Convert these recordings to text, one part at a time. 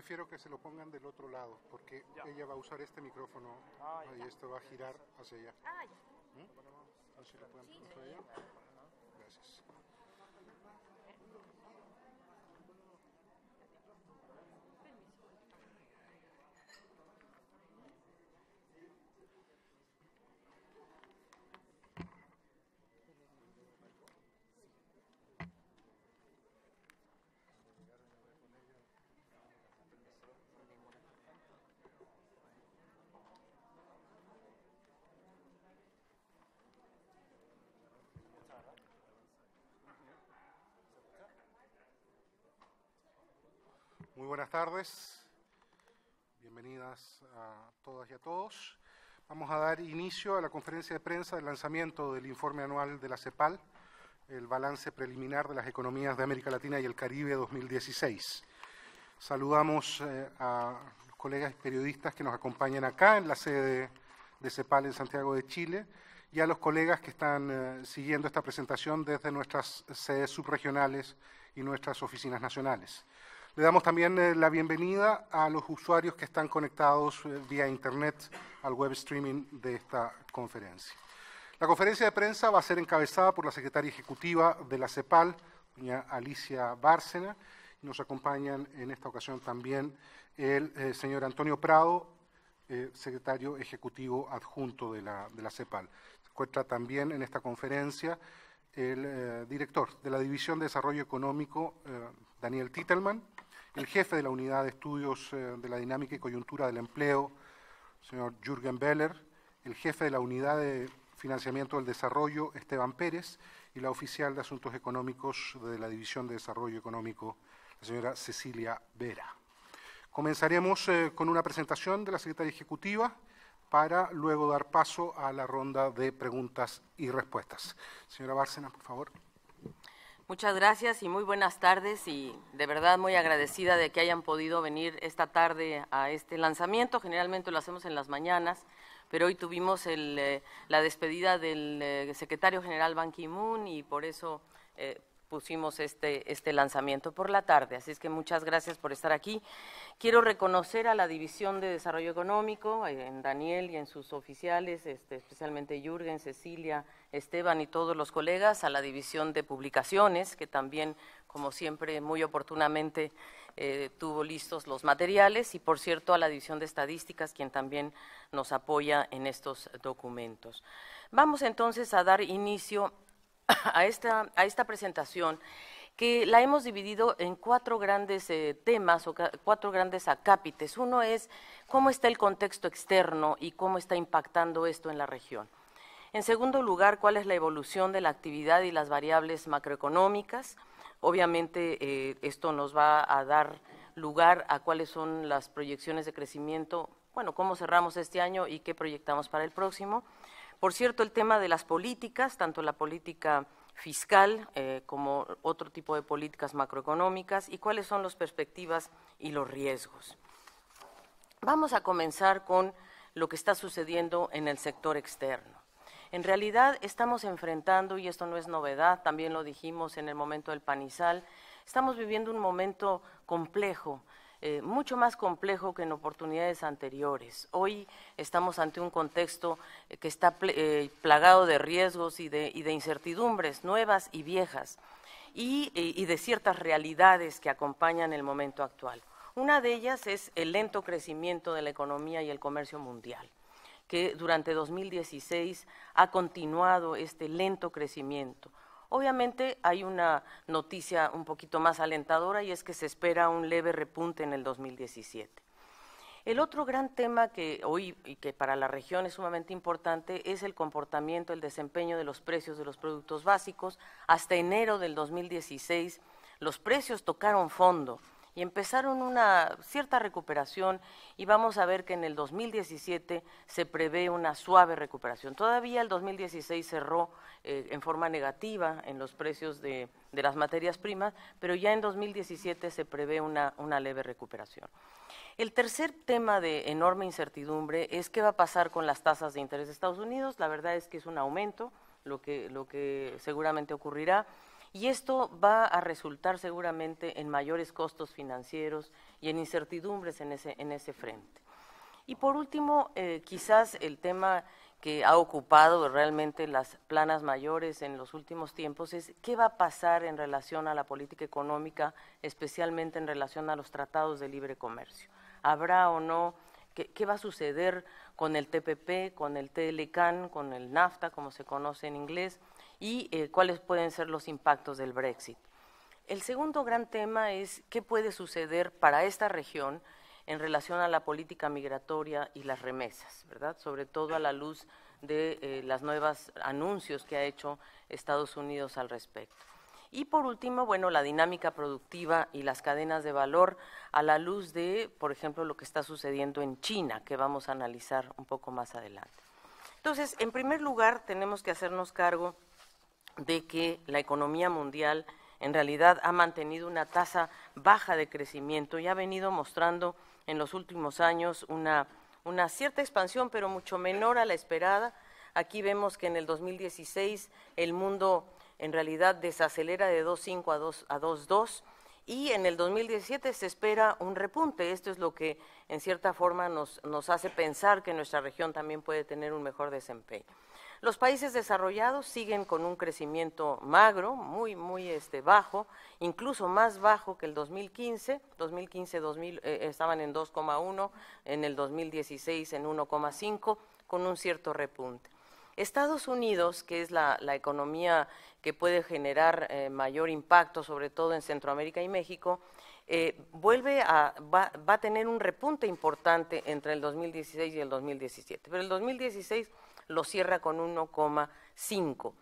Prefiero que se lo pongan del otro lado, porque ella va a usar este micrófono ah, y esto va a girar hacia ella. allá. Ah, ¿Mm? Muy buenas tardes, bienvenidas a todas y a todos. Vamos a dar inicio a la conferencia de prensa del lanzamiento del informe anual de la CEPAL, el balance preliminar de las economías de América Latina y el Caribe 2016. Saludamos eh, a los colegas periodistas que nos acompañan acá en la sede de CEPAL en Santiago de Chile y a los colegas que están eh, siguiendo esta presentación desde nuestras sedes subregionales y nuestras oficinas nacionales. Le damos también eh, la bienvenida a los usuarios que están conectados eh, vía Internet al web streaming de esta conferencia. La conferencia de prensa va a ser encabezada por la secretaria ejecutiva de la CEPAL, doña Alicia Bárcena. Nos acompañan en esta ocasión también el eh, señor Antonio Prado, secretario ejecutivo adjunto de la, de la CEPAL. Se encuentra también en esta conferencia el director de la División de Desarrollo Económico, Daniel Titelman, el jefe de la Unidad de Estudios eh, de la Dinámica y Coyuntura del Empleo, señor Jürgen Beller, el jefe de la Unidad de Financiamiento del Desarrollo, Esteban Pérez, y la oficial de Asuntos Económicos de la División de Desarrollo Económico, la señora Cecilia Vera. Comenzaremos eh, con una presentación de la secretaria ejecutiva para luego dar paso a la ronda de preguntas y respuestas. Señora Bárcena, por favor. Muchas gracias y muy buenas tardes y de verdad muy agradecida de que hayan podido venir esta tarde a este lanzamiento. Generalmente lo hacemos en las mañanas, pero hoy tuvimos eh, la despedida del eh, secretario general Ban Ki-moon y por eso eh, pusimos este, este lanzamiento por la tarde. Así es que muchas gracias por estar aquí. Quiero reconocer a la División de Desarrollo Económico, eh, en Daniel y en sus oficiales, este, especialmente Jürgen, Cecilia, Esteban y todos los colegas, a la División de Publicaciones, que también, como siempre, muy oportunamente eh, tuvo listos los materiales, y por cierto a la División de Estadísticas, quien también nos apoya en estos documentos. Vamos entonces a dar inicio a esta, a esta presentación que la hemos dividido en cuatro grandes eh, temas o cuatro grandes acápites. Uno es cómo está el contexto externo y cómo está impactando esto en la región. En segundo lugar, cuál es la evolución de la actividad y las variables macroeconómicas. Obviamente, eh, esto nos va a dar lugar a cuáles son las proyecciones de crecimiento, bueno, cómo cerramos este año y qué proyectamos para el próximo. Por cierto, el tema de las políticas, tanto la política fiscal eh, como otro tipo de políticas macroeconómicas y cuáles son las perspectivas y los riesgos. Vamos a comenzar con lo que está sucediendo en el sector externo. En realidad estamos enfrentando, y esto no es novedad, también lo dijimos en el momento del panizal, estamos viviendo un momento complejo eh, mucho más complejo que en oportunidades anteriores. Hoy estamos ante un contexto eh, que está eh, plagado de riesgos y de, incertidumbres nuevas y viejas y, y de ciertas realidades que acompañan el momento actual. Una de ellas es el lento crecimiento de la economía y el comercio mundial que durante 2016 ha continuado este lento crecimiento Obviamente hay una noticia un poquito más alentadora y es que se espera un leve repunte en el 2017. El otro gran tema que hoy y que para la región es sumamente importante es el comportamiento, el desempeño de los precios de los productos básicos. Hasta enero del 2016 los precios tocaron fondo y empezaron una cierta recuperación y vamos a ver que en el 2017 se prevé una suave recuperación. Todavía el 2016 cerró eh, en forma negativa en los precios de, las materias primas, pero ya en 2017 se prevé una, leve recuperación. El tercer tema de enorme incertidumbre es qué va a pasar con las tasas de interés de Estados Unidos. La verdad es que es un aumento, lo que, lo que seguramente ocurrirá. Y esto va a resultar seguramente en mayores costos financieros y en incertidumbres en ese, frente. Y por último, eh, quizás el tema que ha ocupado realmente las planas mayores en los últimos tiempos es qué va a pasar en relación a la política económica, especialmente en relación a los tratados de libre comercio. ¿Habrá o no? ¿Qué, qué va a suceder con el TPP, con el TLCAN, con el NAFTA, como se conoce en inglés? y eh, cuáles pueden ser los impactos del Brexit. El segundo gran tema es qué puede suceder para esta región en relación a la política migratoria y las remesas, ¿verdad? Sobre todo a la luz de eh, las nuevas anuncios que ha hecho Estados Unidos al respecto. Y por último, bueno, la dinámica productiva y las cadenas de valor a la luz de, por ejemplo, lo que está sucediendo en China, que vamos a analizar un poco más adelante. Entonces, en primer lugar, tenemos que hacernos cargo de que la economía mundial en realidad ha mantenido una tasa baja de crecimiento y ha venido mostrando en los últimos años una, cierta expansión, pero mucho menor a la esperada. Aquí vemos que en el 2016 el mundo en realidad desacelera de 2.5 a 2.2 a y en el 2017 se espera un repunte. Esto es lo que en cierta forma nos hace pensar que nuestra región también puede tener un mejor desempeño. Los países desarrollados siguen con un crecimiento magro, muy, muy este, bajo, incluso más bajo que el 2015. 2015 2000, estaban en 2,1, en el 2016 en 1,5, con un cierto repunte. Estados Unidos, que es la, economía que puede generar eh, mayor impacto, sobre todo en Centroamérica y México, eh, vuelve va, va a tener un repunte importante entre el 2016 y el 2017. Pero el 2016 lo cierra con 1,5.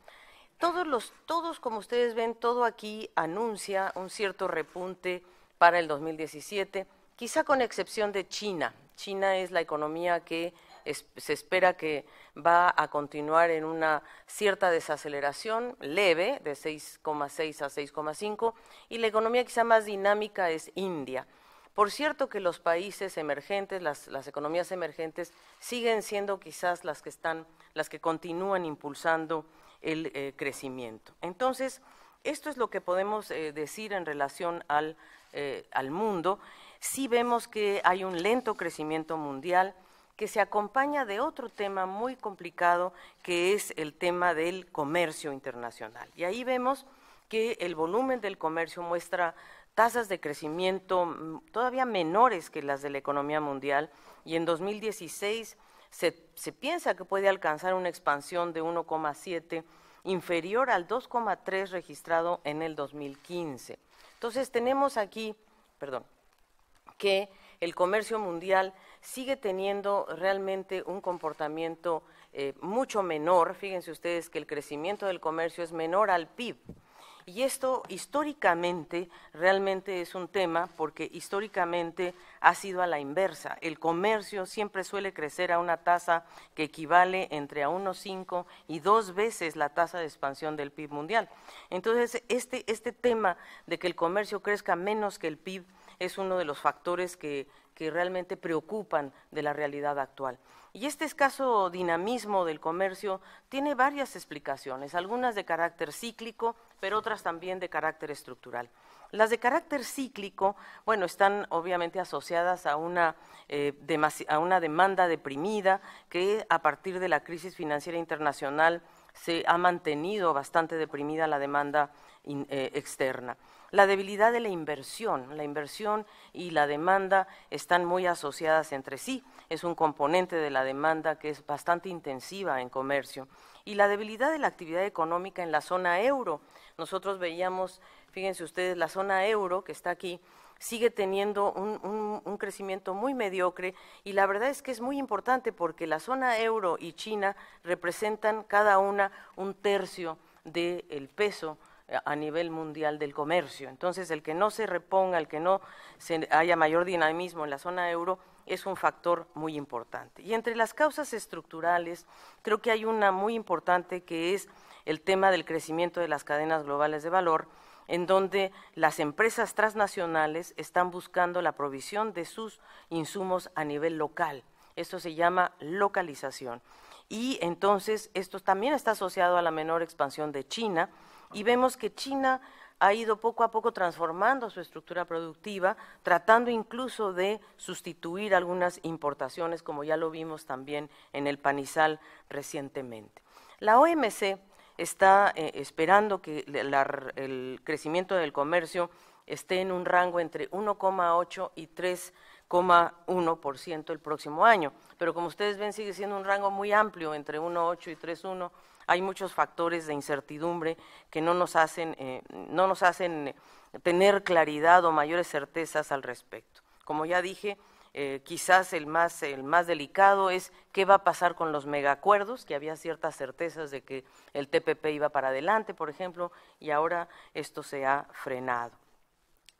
Todos los, todos, como ustedes ven, todo aquí anuncia un cierto repunte para el 2017, quizá con excepción de China. China es la economía que se espera que va a continuar en una cierta desaceleración leve de 6,6 a 6,5 y la economía quizá más dinámica es India. Por cierto que los países emergentes, las, economías emergentes, siguen siendo quizás las que están, las que continúan impulsando el eh, crecimiento. Entonces, esto es lo que podemos eh, decir en relación al, eh, al mundo. Sí vemos que hay un lento crecimiento mundial que se acompaña de otro tema muy complicado que es el tema del comercio internacional. Y ahí vemos que el volumen del comercio muestra tasas de crecimiento mm, todavía menores que las de la economía mundial y en 2016 se, se piensa que puede alcanzar una expansión de 1,7 inferior al 2,3 registrado en el 2015. Entonces tenemos aquí, perdón, que el comercio mundial sigue teniendo realmente un comportamiento eh, mucho menor. Fíjense ustedes que el crecimiento del comercio es menor al PIB y esto históricamente realmente es un tema porque históricamente ha sido a la inversa. El comercio siempre suele crecer a una tasa que equivale entre a 1,5 y dos veces la tasa de expansión del PIB mundial. Entonces, este, este, tema de que el comercio crezca menos que el PIB es uno de los factores que realmente preocupan de la realidad actual. Y este escaso dinamismo del comercio tiene varias explicaciones, algunas de carácter cíclico, pero otras también de carácter estructural. Las de carácter cíclico, bueno, están obviamente asociadas eh, a una, demanda deprimida que a partir de la crisis financiera internacional se ha mantenido bastante deprimida la demanda eh, externa. La debilidad de la inversión, la inversión y la demanda están muy asociadas entre sí, es un componente de la demanda que es bastante intensiva en comercio. Y la debilidad de la actividad económica en la zona euro, nosotros veíamos, fíjense ustedes, la zona euro que está aquí sigue teniendo un, crecimiento muy mediocre y la verdad es que es muy importante porque la zona euro y China representan cada una un tercio del peso a nivel mundial del comercio. Entonces, el que no se reponga, el que no se haya mayor dinamismo en la zona euro es un factor muy importante. Y entre las causas estructurales, creo que hay una muy importante que es el tema del crecimiento de las cadenas globales de valor, en donde las empresas transnacionales están buscando la provisión de sus insumos a nivel local. Esto se llama localización. Y entonces esto también está asociado a la menor expansión de China y vemos que China ha ido poco a poco transformando su estructura productiva, tratando incluso de sustituir algunas importaciones, como ya lo vimos también en el Panizal recientemente. La OMC está eh, esperando que el crecimiento del comercio esté en un rango entre 1,8 y 3,1% el próximo año. Pero como ustedes ven, sigue siendo un rango muy amplio, entre 1,8 y 3,1. Hay muchos factores de incertidumbre que no nos hacen, eh, no nos hacen tener claridad o mayores certezas al respecto. Como ya dije, eh, quizás el más, el más delicado es qué va a pasar con los megacuerdos, que había ciertas certezas de que el TPP iba para adelante, por ejemplo, y ahora esto se ha frenado.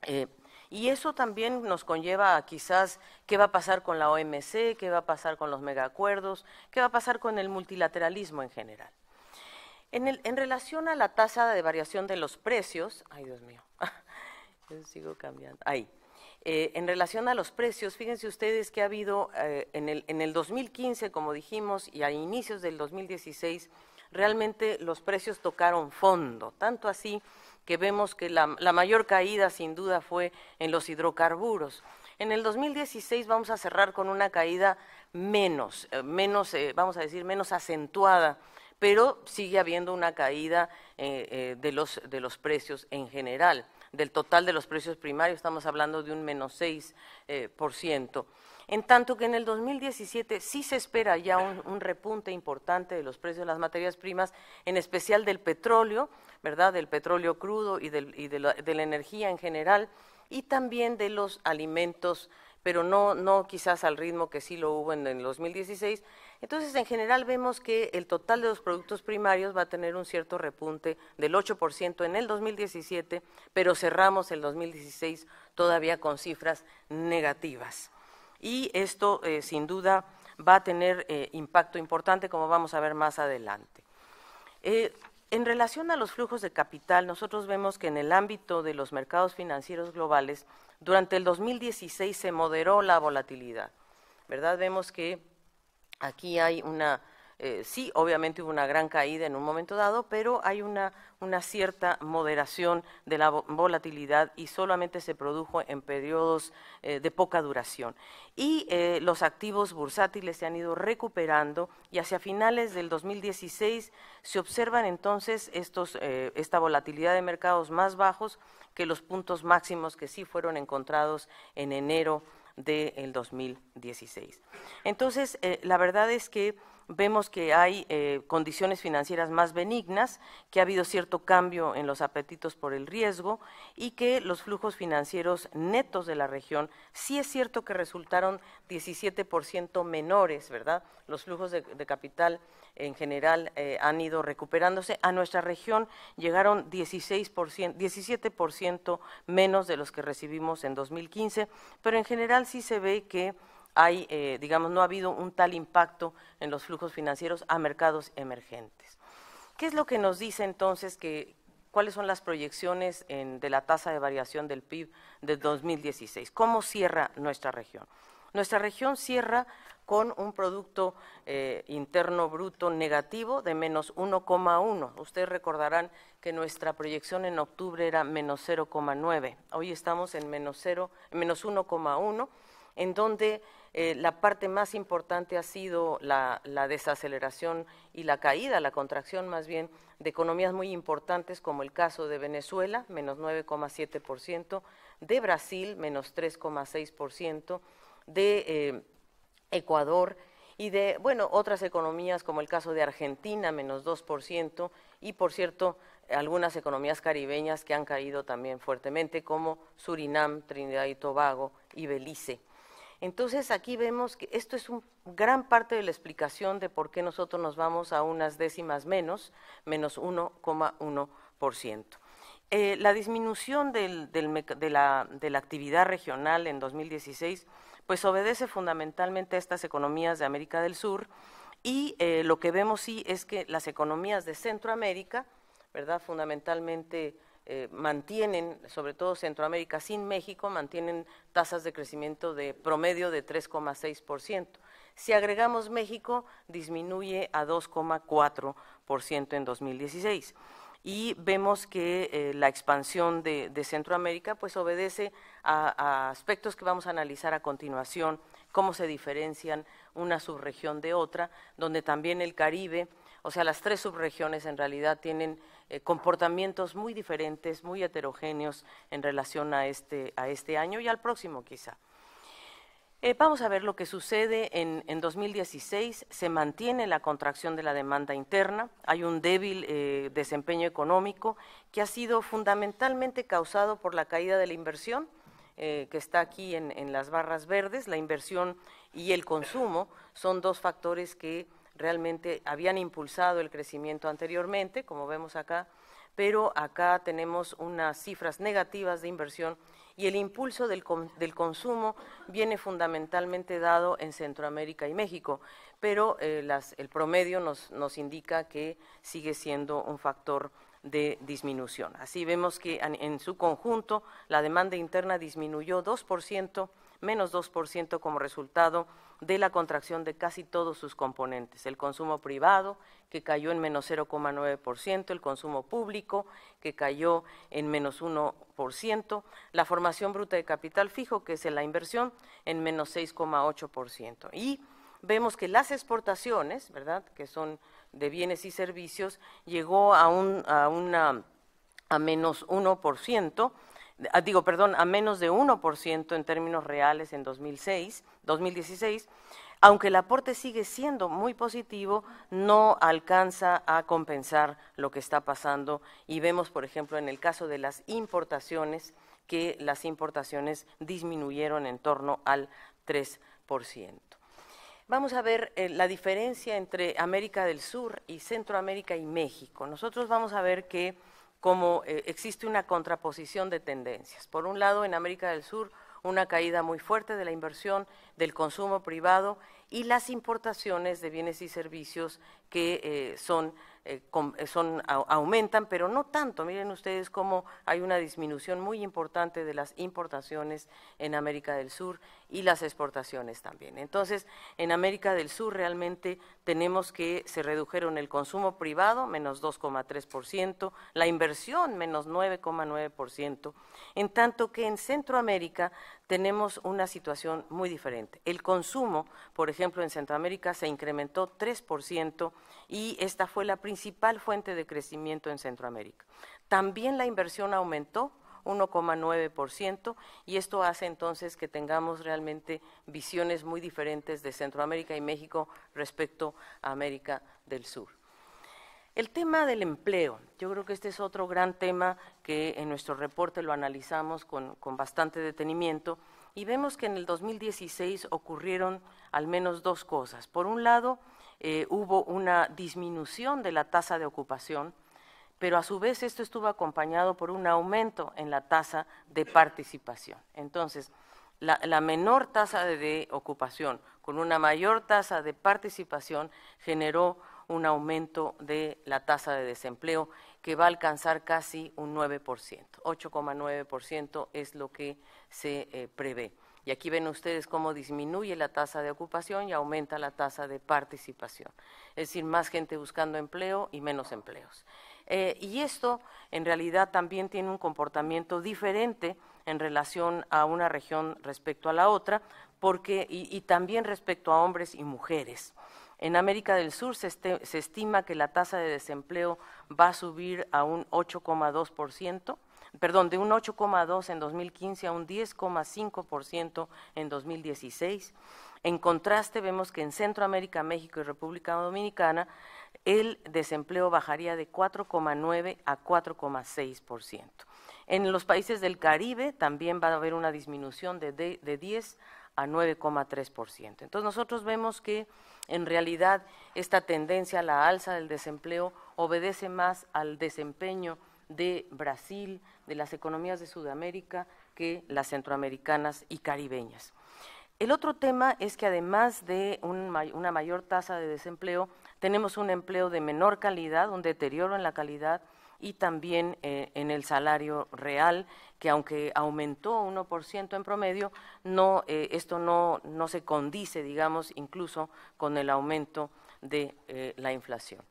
Eh, y eso también nos conlleva a quizás qué va a pasar con la OMC, qué va a pasar con los megacuerdos, qué va a pasar con el multilateralismo en general. En, en relación a la tasa de variación de los precios, ay Dios mío, yo sigo cambiando, ahí. Eh, en relación a los precios, fíjense ustedes que ha habido eh, en, el, 2015, como dijimos, y a inicios del 2016, realmente los precios tocaron fondo, tanto así que vemos que la, mayor caída sin duda fue en los hidrocarburos. En el 2016 vamos a cerrar con una caída menos, eh, menos vamos a decir, menos acentuada, pero sigue habiendo una caída de los precios en general del total de los precios primarios, estamos hablando de un menos 6 eh, por ciento. En tanto que en el 2017 sí se espera ya un, repunte importante de los precios de las materias primas, en especial del petróleo, ¿verdad? Del petróleo crudo y, de, la, de, la, energía en general, y también de los alimentos, pero no, no quizás al ritmo que sí lo hubo en el 2016, entonces, en general vemos que el total de los productos primarios va a tener un cierto repunte del 8% en el 2017, pero cerramos el 2016 todavía con cifras negativas. Y esto, eh, sin duda, va a tener eh, impacto importante, como vamos a ver más adelante. Eh, en relación a los flujos de capital, nosotros vemos que en el ámbito de los mercados financieros globales, durante el 2016 se moderó la volatilidad, ¿verdad? Vemos que Aquí hay una, eh, sí, obviamente hubo una gran caída en un momento dado, pero hay una, cierta moderación de la volatilidad y solamente se produjo en periodos eh, de poca duración. Y eh, los activos bursátiles se han ido recuperando y hacia finales del 2016 se observan entonces esta volatilidad de mercados más bajos que los puntos máximos que sí fueron encontrados en enero del 2016. Entonces, eh, la verdad es que vemos que hay eh, condiciones financieras más benignas, que ha habido cierto cambio en los apetitos por el riesgo y que los flujos financieros netos de la región sí es cierto que resultaron 17% menores, ¿verdad? Los flujos de capital en general eh, han ido recuperándose. A nuestra región llegaron 16%, 17% menos de los que recibimos en 2015, pero en general sí se ve que hay, eh, digamos, no ha habido un tal impacto en los flujos financieros a mercados emergentes. ¿Qué es lo que nos dice entonces que, cuáles son las proyecciones de la tasa de variación del PIB de 2016. ¿Cómo cierra nuestra región? Nuestra región cierra con un Producto eh, Interno Bruto negativo de menos 1,1. Ustedes recordarán que nuestra proyección en octubre era menos 0,9. Hoy estamos en menos, 0, menos 1,1, en donde eh, la parte más importante ha sido la, desaceleración y la caída, la contracción más bien de economías muy importantes como el caso de Venezuela, menos 9,7%, de Brasil, menos 3,6%, de... Eh, Ecuador y de, bueno, otras economías como el caso de Argentina, menos 2%, y por cierto, algunas economías caribeñas que han caído también fuertemente, como Surinam, Trinidad y Tobago y Belice. Entonces aquí vemos que esto es un, gran parte de la explicación de por qué nosotros nos vamos a unas décimas menos, menos 1,1%. Eh, la disminución de la actividad regional en 2016 pues obedece fundamentalmente a estas economías de América del Sur y eh, lo que vemos sí es que las economías de Centroamérica, ¿verdad? Fundamentalmente eh, mantienen, sobre todo Centroamérica sin México, mantienen tasas de crecimiento de promedio de 3,6%. Si agregamos México, disminuye a 2,4% en 2016 y vemos que eh, la expansión de, Centroamérica pues obedece a, aspectos que vamos a analizar a continuación, cómo se diferencian una subregión de otra, donde también el Caribe, o sea, las tres subregiones en realidad tienen eh, comportamientos muy diferentes, muy heterogéneos en relación a este, a este año y al próximo quizá. Eh, vamos a ver lo que sucede en, 2016. Se mantiene la contracción de la demanda interna, hay un débil eh, desempeño económico que ha sido fundamentalmente causado por la caída de la inversión, eh, que está aquí en, las barras verdes. La inversión y el consumo son dos factores que realmente habían impulsado el crecimiento anteriormente, como vemos acá, pero acá tenemos unas cifras negativas de inversión y el impulso del, consumo viene fundamentalmente dado en Centroamérica y México, pero eh, el promedio nos, indica que sigue siendo un factor de disminución. Así vemos que en, en su conjunto la demanda interna disminuyó 2%, menos 2% como resultado de la contracción de casi todos sus componentes. El consumo privado, que cayó en menos 0,9%, el consumo público, que cayó en menos 1%, la formación bruta de capital fijo, que es la inversión, en menos 6,8%. Y vemos que las exportaciones, ¿verdad?, que son de bienes y servicios, llegó a, a menos 1%, Ah, digo, perdón, a menos de 1% en términos reales en 2006, 2016, aunque el aporte sigue siendo muy positivo, no alcanza a compensar lo que está pasando y vemos, por ejemplo, en el caso de las importaciones, que las importaciones disminuyeron en torno al 3%. Vamos a ver eh, la diferencia entre América del Sur y Centroamérica y México. Nosotros vamos a ver que como eh, existe una contraposición de tendencias. Por un lado, en América del Sur, una caída muy fuerte de la inversión, del consumo privado y las importaciones de bienes y servicios que eh, son eh, eh, son, aumentan, pero no tanto. Miren ustedes cómo hay una disminución muy importante de las importaciones en América del Sur y las exportaciones también. Entonces, en América del Sur realmente tenemos que se redujeron el consumo privado, menos 2,3%, la inversión, menos 9,9%, en tanto que en Centroamérica tenemos una situación muy diferente. El consumo, por ejemplo, en Centroamérica se incrementó 3% y esta fue la principal fuente de crecimiento en Centroamérica. También la inversión aumentó 1,9% y esto hace entonces que tengamos realmente visiones muy diferentes de Centroamérica y México respecto a América del Sur. El tema del empleo, yo creo que este es otro gran tema que en nuestro reporte lo analizamos con, bastante detenimiento y vemos que en el 2016 ocurrieron al menos dos cosas. Por un lado, eh, hubo una disminución de la tasa de ocupación, pero a su vez esto estuvo acompañado por un aumento en la tasa de participación. Entonces, la, menor tasa de, ocupación con una mayor tasa de participación generó un aumento de la tasa de desempleo que va a alcanzar casi un 9%. 8,9% es lo que se eh, prevé. Y aquí ven ustedes cómo disminuye la tasa de ocupación y aumenta la tasa de participación. Es decir, más gente buscando empleo y menos empleos. Eh, y esto en realidad también tiene un comportamiento diferente en relación a una región respecto a la otra, porque, y también respecto a hombres y mujeres. En América del Sur este, se, estima que la tasa de desempleo va a subir a un 8,2%, perdón, de un 8,2 en 2015 a un 10,5% en 2016. En contraste, vemos que en Centroamérica, México y República Dominicana el desempleo bajaría de 4,9 a 4,6%. En los países del Caribe también va a haber una disminución de, de, de 10 a 9,3%. Entonces nosotros vemos que en realidad esta tendencia a la alza del desempleo obedece más al desempeño de Brasil, de las economías de Sudamérica, que las centroamericanas y caribeñas. El otro tema es que además de una mayor tasa de desempleo, tenemos un empleo de menor calidad, un deterioro en la calidad y también eh, en el salario real que aunque aumentó 1% en promedio, eh, esto no, se condice, digamos, incluso con el aumento de eh, la inflación.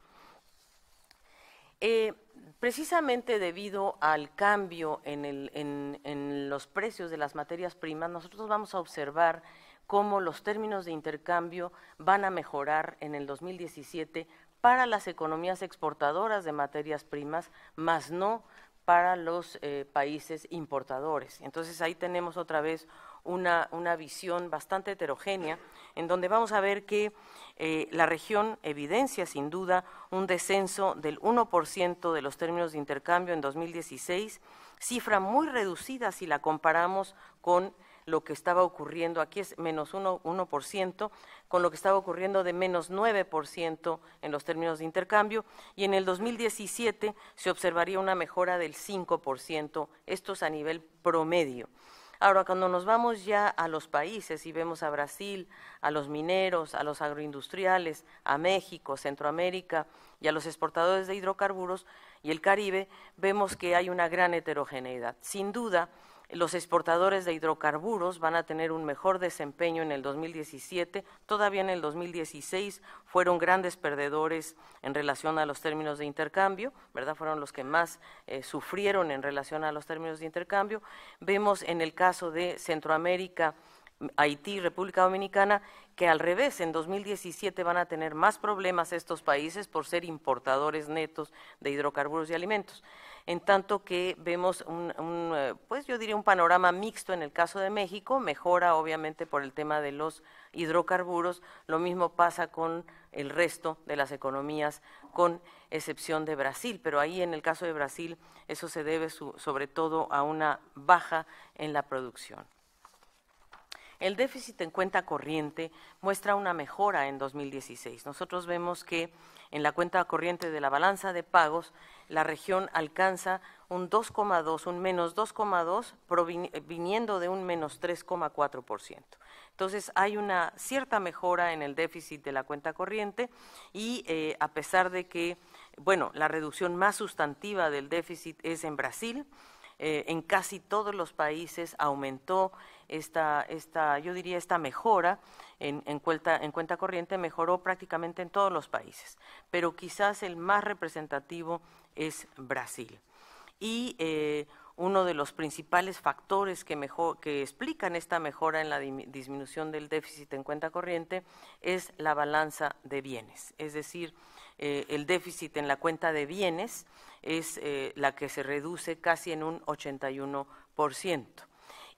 Eh, precisamente debido al cambio en, en los precios de las materias primas, nosotros vamos a observar cómo los términos de intercambio van a mejorar en el 2017 para las economías exportadoras de materias primas, más no para los eh, países importadores. Entonces ahí tenemos otra vez una, visión bastante heterogénea, en donde vamos a ver que eh, la región evidencia sin duda un descenso del 1% de los términos de intercambio en 2016, cifra muy reducida si la comparamos con lo que estaba ocurriendo, aquí es menos 1%, con lo que estaba ocurriendo de menos 9% en los términos de intercambio, y en el 2017 se observaría una mejora del 5%, esto es a nivel promedio. Ahora, cuando nos vamos ya a los países y vemos a Brasil, a los mineros, a los agroindustriales, a México, Centroamérica y a los exportadores de hidrocarburos y el Caribe, vemos que hay una gran heterogeneidad. Sin duda, los exportadores de hidrocarburos van a tener un mejor desempeño en el 2017. Todavía en el 2016 fueron grandes perdedores en relación a los términos de intercambio, ¿verdad? Fueron los que más eh, sufrieron en relación a los términos de intercambio. Vemos en el caso de Centroamérica, Haití, República Dominicana, que al revés, en 2017 van a tener más problemas estos países por ser importadores netos de hidrocarburos y alimentos en tanto que vemos un, eh, pues yo diría un panorama mixto en el caso de México, mejora obviamente por el tema de los hidrocarburos, lo mismo pasa con el resto de las economías, con excepción de Brasil, pero ahí en el caso de Brasil eso se debe sobre todo a una baja en la producción. El déficit en cuenta corriente muestra una mejora en 2016. Nosotros vemos que en la cuenta corriente de la balanza de pagos la región alcanza un 2,2, un menos 2,2 eh, viniendo de un menos 3,4%. Entonces hay una cierta mejora en el déficit de la cuenta corriente y eh, a pesar de que, bueno, la reducción más sustantiva del déficit es en Brasil, eh, en casi todos los países aumentó esta, esta, yo diría, esta mejora en, cuenta, corriente mejoró prácticamente en todos los países, pero quizás el más representativo es Brasil. Y eh, uno de los principales factores que, que explican esta mejora en la disminución del déficit en cuenta corriente es la balanza de bienes, es decir, eh, el déficit en la cuenta de bienes es eh, la que se reduce casi en un 81%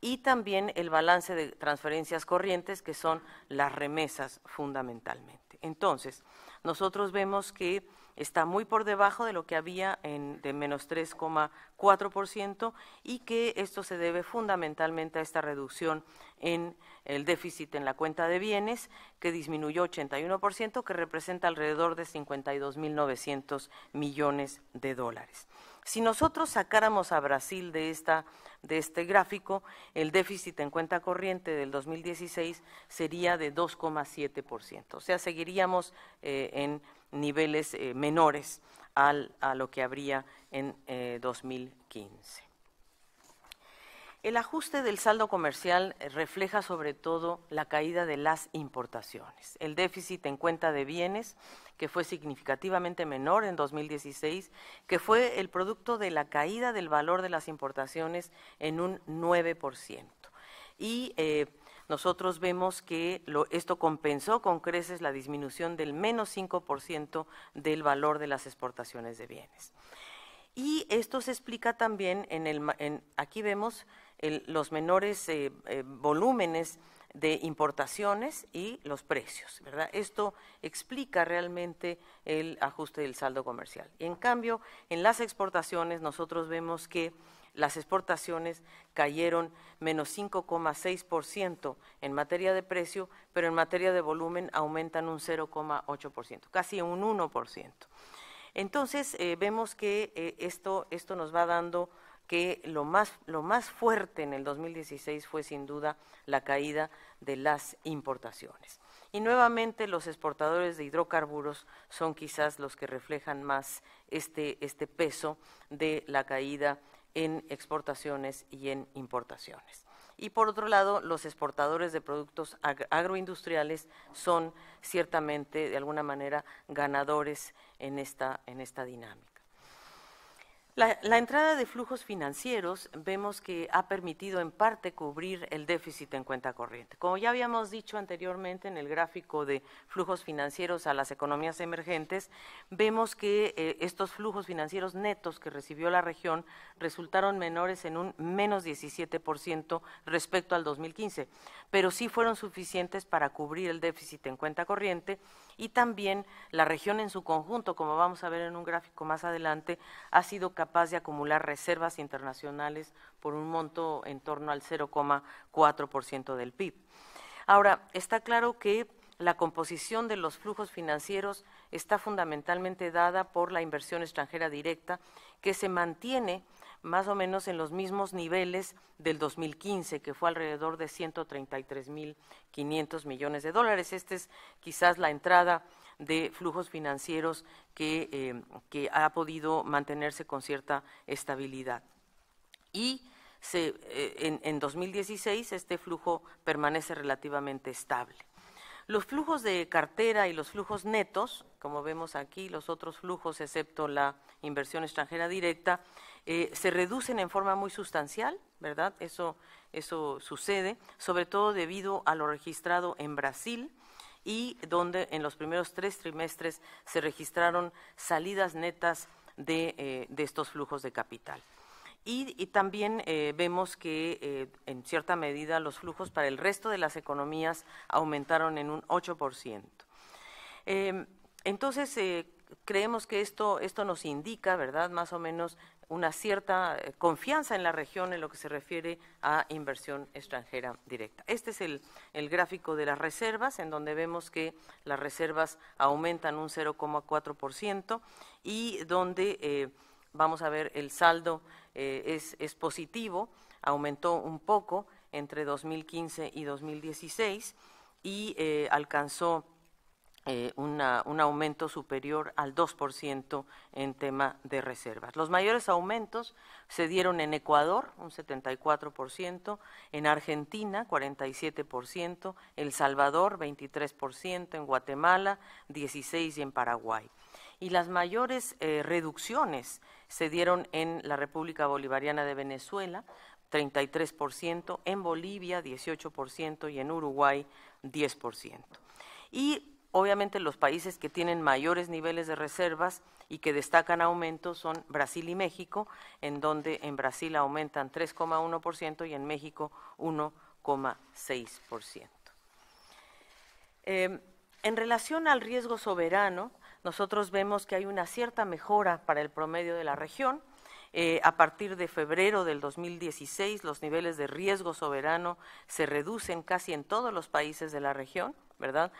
y también el balance de transferencias corrientes, que son las remesas fundamentalmente. Entonces, nosotros vemos que está muy por debajo de lo que había en, de menos 3,4% y que esto se debe fundamentalmente a esta reducción en el déficit en la cuenta de bienes, que disminuyó 81%, que representa alrededor de 52.900 millones de dólares. Si nosotros sacáramos a Brasil de, esta, de este gráfico, el déficit en cuenta corriente del 2016 sería de 2,7%. O sea, seguiríamos eh, en niveles eh, menores a lo que habría en 2015. Eh, el ajuste del saldo comercial eh, refleja sobre todo la caída de las importaciones. El déficit en cuenta de bienes, que fue significativamente menor en 2016, que fue el producto de la caída del valor de las importaciones en un 9%. Y eh, nosotros vemos que esto compensó con creces la disminución del menos 5% del valor de las exportaciones de bienes. Y esto se explica también en el... aquí vemos los menores eh, eh, volúmenes de importaciones y los precios, ¿verdad? Esto explica realmente el ajuste del saldo comercial. En cambio, en las exportaciones nosotros vemos que las exportaciones cayeron menos 5,6% en materia de precio, pero en materia de volumen aumentan un 0,8%, casi un 1%. Entonces, eh, vemos que esto, esto nos va dando que lo más, lo más fuerte en el 2016 fue sin duda la caída de las importaciones. Y nuevamente los exportadores de hidrocarburos son quizás los que reflejan más este, este peso de la caída en exportaciones y en importaciones. Y por otro lado, los exportadores de productos agroindustriales son ciertamente, de alguna manera, ganadores en esta, en esta dinámica. La, entrada de flujos financieros vemos que ha permitido en parte cubrir el déficit en cuenta corriente. Como ya habíamos dicho anteriormente en el gráfico de flujos financieros a las economías emergentes, vemos que eh, estos flujos financieros netos que recibió la región resultaron menores en un menos 17% respecto al 2015, pero sí fueron suficientes para cubrir el déficit en cuenta corriente y también la región en su conjunto, como vamos a ver en un gráfico más adelante, ha sido capaz de acumular reservas internacionales por un monto en torno al 0,4% del PIB. Ahora, está claro que la composición de los flujos financieros está fundamentalmente dada por la inversión extranjera directa, que se mantiene más o menos en los mismos niveles del 2015, que fue alrededor de 133.500 millones de dólares. Esta es quizás la entrada de flujos financieros eh, que, ha podido mantenerse con cierta estabilidad. Y eh, en, 2016 este flujo permanece relativamente estable. Los flujos de cartera y los flujos netos, como vemos aquí, los otros flujos, excepto la inversión extranjera directa, eh, se reducen en forma muy sustancial, ¿verdad? eso sucede, sobre todo debido a lo registrado en Brasil, y donde en los primeros tres trimestres se registraron salidas netas de, eh, estos flujos de capital. Y, también eh, vemos que eh, en cierta medida los flujos para el resto de las economías aumentaron en un 8%. entonces, creemos que esto, esto nos indica, ¿verdad?, más o menos una cierta eh, confianza en la región en lo que se refiere a inversión extranjera directa. Este es el, gráfico de las reservas, en donde vemos que las reservas aumentan un 0,4% y donde eh, vamos a ver el saldo eh, es, es positivo, aumentó un poco entre 2015 y 2016 y alcanzó eh, un aumento superior al 2% en tema de reservas. Los mayores aumentos se dieron en Ecuador, un 74%, en Argentina, 47%, El Salvador, 23%, en Guatemala, 16% y en Paraguay. Y las mayores eh, reducciones se dieron en la República Bolivariana de Venezuela, 33%, en Bolivia, 18% y en Uruguay, 10%. Y Obviamente los países que tienen mayores niveles de reservas y que destacan aumentos son Brasil y México, en donde en Brasil aumentan 3,1% y en México 1,6%. Eh, en relación al riesgo soberano, nosotros vemos que hay una cierta mejora para el promedio de la región. Eh, a partir de febrero del 2016, los niveles de riesgo soberano se reducen casi en todos los países de la región, ¿verdad?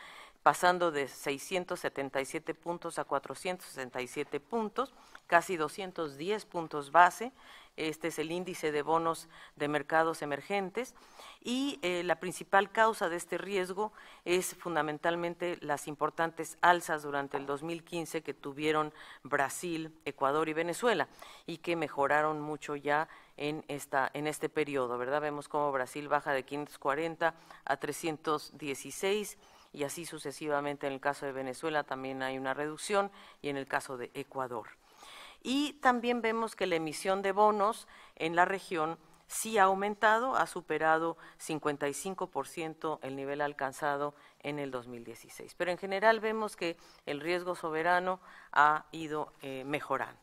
pasando de 677 puntos a 467 puntos, casi 210 puntos base. Este es el índice de bonos de mercados emergentes y eh, la principal causa de este riesgo es fundamentalmente las importantes alzas durante el 2015 que tuvieron Brasil, Ecuador y Venezuela y que mejoraron mucho ya en, esta, en este periodo, ¿verdad? Vemos cómo Brasil baja de 540 a 316 y así sucesivamente en el caso de Venezuela también hay una reducción y en el caso de Ecuador. Y también vemos que la emisión de bonos en la región sí ha aumentado, ha superado 55% el nivel alcanzado en el 2016. Pero en general vemos que el riesgo soberano ha ido eh, mejorando.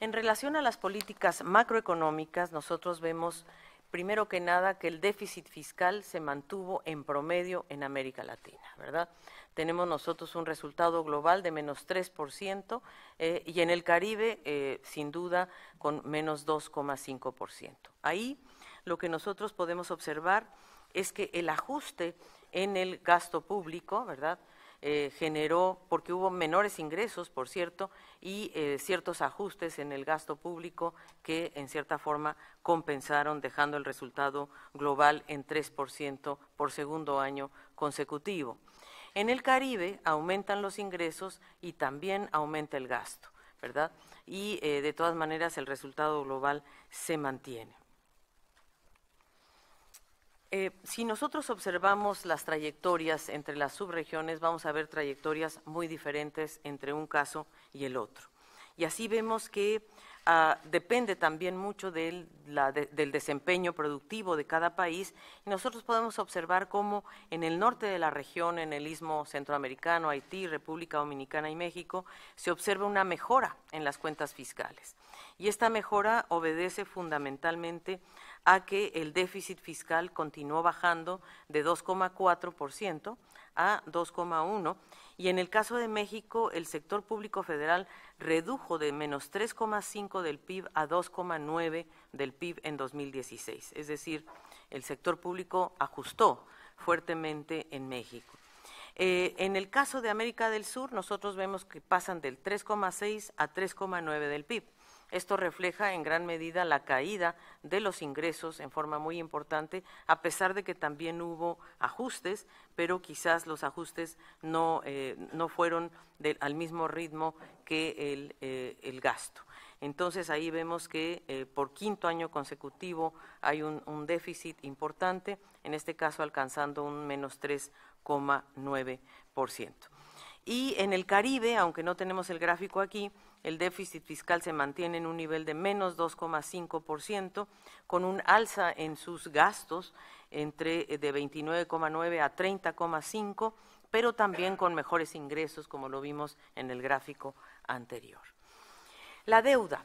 En relación a las políticas macroeconómicas, nosotros vemos primero que nada, que el déficit fiscal se mantuvo en promedio en América Latina, ¿verdad? Tenemos nosotros un resultado global de menos 3% eh, y en el Caribe, eh, sin duda, con menos 2,5%. Ahí lo que nosotros podemos observar es que el ajuste en el gasto público, ¿verdad?, eh, generó, porque hubo menores ingresos, por cierto, y eh, ciertos ajustes en el gasto público que, en cierta forma, compensaron, dejando el resultado global en 3% por segundo año consecutivo. En el Caribe aumentan los ingresos y también aumenta el gasto, ¿verdad? Y eh, de todas maneras el resultado global se mantiene. Eh, si nosotros observamos las trayectorias entre las subregiones, vamos a ver trayectorias muy diferentes entre un caso y el otro. Y así vemos que ah, depende también mucho del, del desempeño productivo de cada país. Y nosotros podemos observar cómo en el norte de la región, en el istmo centroamericano, Haití, República Dominicana y México, se observa una mejora en las cuentas fiscales. Y esta mejora obedece fundamentalmente a que el déficit fiscal continuó bajando de 2,4% a 2,1%. Y en el caso de México, el sector público federal redujo de menos 3,5 del PIB a 2,9 del PIB en 2016. Es decir, el sector público ajustó fuertemente en México. Eh, en el caso de América del Sur, nosotros vemos que pasan del 3,6 a 3,9 del PIB. Esto refleja en gran medida la caída de los ingresos en forma muy importante, a pesar de que también hubo ajustes, pero quizás los ajustes no, eh, fueron al mismo ritmo que eh, el, gasto. Entonces ahí vemos que eh, por quinto año consecutivo hay un, un, déficit importante, en este caso alcanzando un menos 3,9%. Y en el Caribe, aunque no tenemos el gráfico aquí, el déficit fiscal se mantiene en un nivel de menos 2,5%, con un alza en sus gastos entre eh, de 29,9 a 30,5, pero también con mejores ingresos, como lo vimos en el gráfico anterior. La deuda.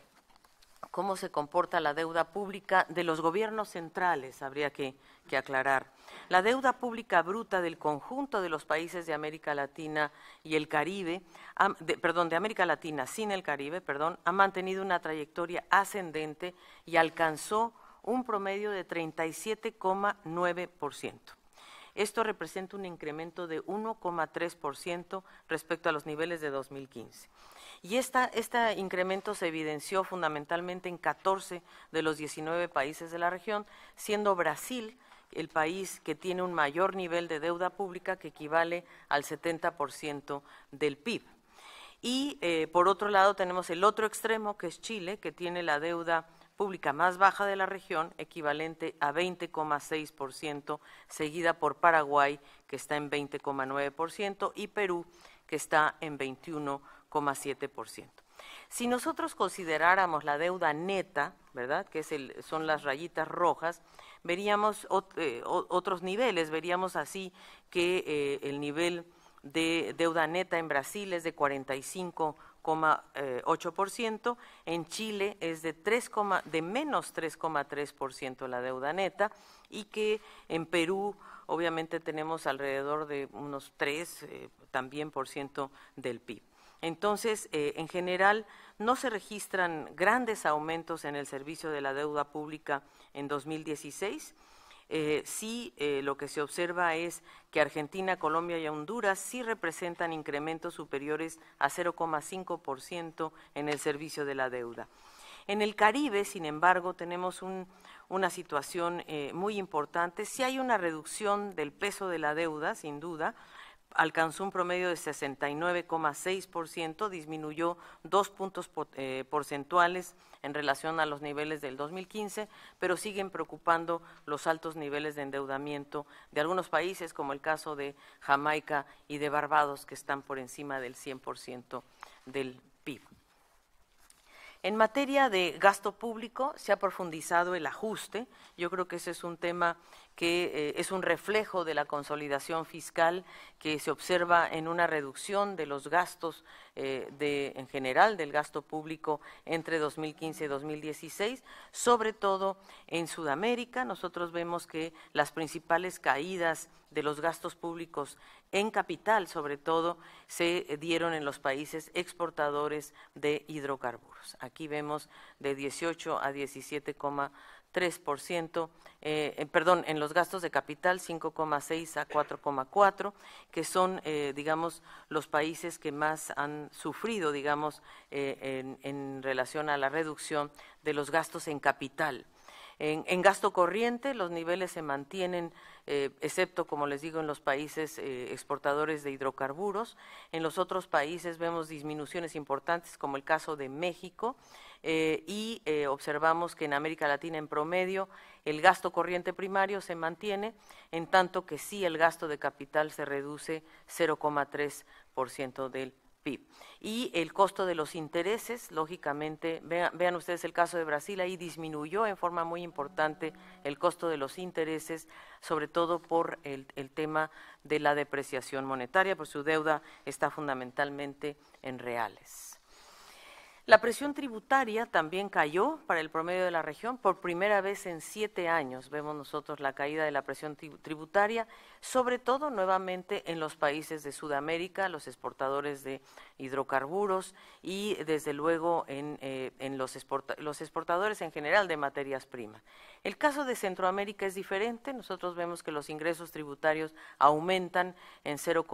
¿Cómo se comporta la deuda pública de los gobiernos centrales? Habría que que aclarar. La deuda pública bruta del conjunto de los países de América Latina y el Caribe, perdón, de América Latina sin el Caribe, perdón, ha mantenido una trayectoria ascendente y alcanzó un promedio de 37,9%. Esto representa un incremento de 1,3% respecto a los niveles de 2015. Y esta, este incremento se evidenció fundamentalmente en 14 de los 19 países de la región, siendo Brasil el país que tiene un mayor nivel de deuda pública que equivale al 70% del PIB. Y eh, por otro lado tenemos el otro extremo que es Chile, que tiene la deuda pública más baja de la región, equivalente a 20,6%, seguida por Paraguay, que está en 20,9%, y Perú, que está en 21,7%. Si nosotros consideráramos la deuda neta, ¿verdad? Que son las rayitas rojas, veríamos eh, otros niveles, veríamos así que eh, el nivel de deuda neta en Brasil es de 45,8%, en Chile es de, 3, de menos 3,3% la deuda neta y que en Perú obviamente tenemos alrededor de unos 3 eh, también por ciento del PIB. Entonces, en general, no se registran grandes aumentos en el servicio de la deuda pública en 2016. Eh, sí, eh, lo que se observa es que Argentina, Colombia y Honduras sí representan incrementos superiores a 0,5% en el servicio de la deuda. En el Caribe, sin embargo, tenemos una situación eh, muy importante. Sí hay una reducción del peso de la deuda, sin duda, alcanzó un promedio de 69,6%, disminuyó dos puntos eh, porcentuales en relación a los niveles del 2015, pero siguen preocupando los altos niveles de endeudamiento de algunos países, como el caso de Jamaica y de Barbados, que están por encima del 100% del PIB. En materia de gasto público se ha profundizado el ajuste. Yo creo que ese es un tema que eh, es un reflejo de la consolidación fiscal que se observa en una reducción de los gastos eh, en general del gasto público entre 2015 y 2016, sobre todo en Sudamérica. Nosotros vemos que las principales caídas de los gastos públicos en capital, sobre todo, se dieron en los países exportadores de hidrocarburos. Aquí vemos de 18 a 17, 3%, eh, perdón, en los gastos de capital 5,6 a 4,4, que son, eh, digamos, los países que más han sufrido, digamos, eh, en, relación a la reducción de los gastos en capital. en gasto corriente los niveles se mantienen, excepto, como les digo, en los países exportadores de hidrocarburos. En los otros países vemos disminuciones importantes, como el caso de México. Eh, y eh, observamos que en América Latina en promedio el gasto corriente primario se mantiene, en tanto que sí el gasto de capital se reduce 0,3% del PIB. Y el costo de los intereses, lógicamente, vean, ustedes el caso de Brasil, ahí disminuyó en forma muy importante el costo de los intereses, sobre todo por el, el tema de la depreciación monetaria, por pues su deuda está fundamentalmente en reales. La presión tributaria también cayó para el promedio de la región por primera vez en siete años. Vemos nosotros la caída de la presión tributaria sobre todo nuevamente en los países de Sudamérica, los exportadores de hidrocarburos y desde luego en, eh, los, exportadores en general de materias primas. El caso de Centroamérica es diferente, nosotros vemos que los ingresos tributarios aumentan en 0,2%,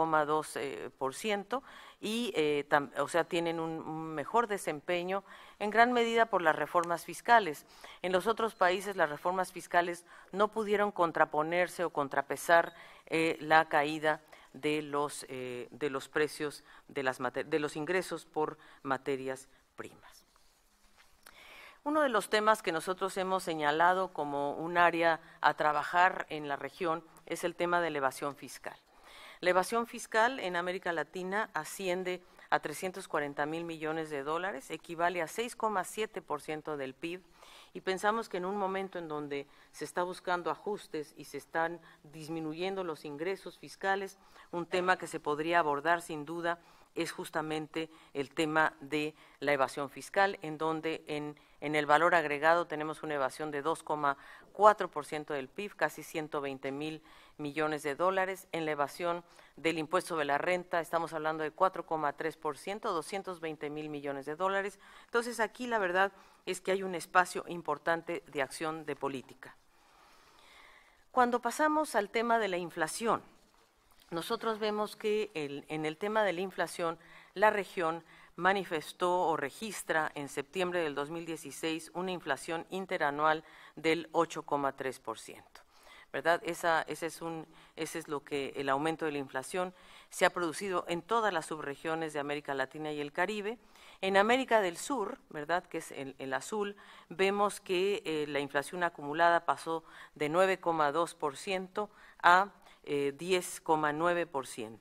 eh, y eh, o sea, tienen un mejor desempeño en gran medida por las reformas fiscales. En los otros países las reformas fiscales no pudieron contraponerse o contrapesar eh, la caída de los, eh, de los precios de, de los ingresos por materias primas. Uno de los temas que nosotros hemos señalado como un área a trabajar en la región es el tema de elevación fiscal. La evasión fiscal en América Latina asciende a 340 mil millones de dólares, equivale a 6,7% del PIB y pensamos que en un momento en donde se está buscando ajustes y se están disminuyendo los ingresos fiscales, un tema que se podría abordar sin duda es justamente el tema de la evasión fiscal, en donde en, el valor agregado tenemos una evasión de 2,4% del PIB, casi 120 mil millones de dólares. En la evasión del impuesto de la renta estamos hablando de 4,3%, 220 mil millones de dólares. Entonces aquí la verdad es que hay un espacio importante de acción de política. Cuando pasamos al tema de la inflación, nosotros vemos que en el tema de la inflación la región manifestó o registra en septiembre del 2016 una inflación interanual del 8,3%. ¿verdad? ese, es lo que el aumento de la inflación se ha producido en todas las subregiones de América Latina y el Caribe. En América del Sur, ¿verdad? Que es el, azul, vemos que eh, la inflación acumulada pasó de 9,2% a 10,9%. Eh,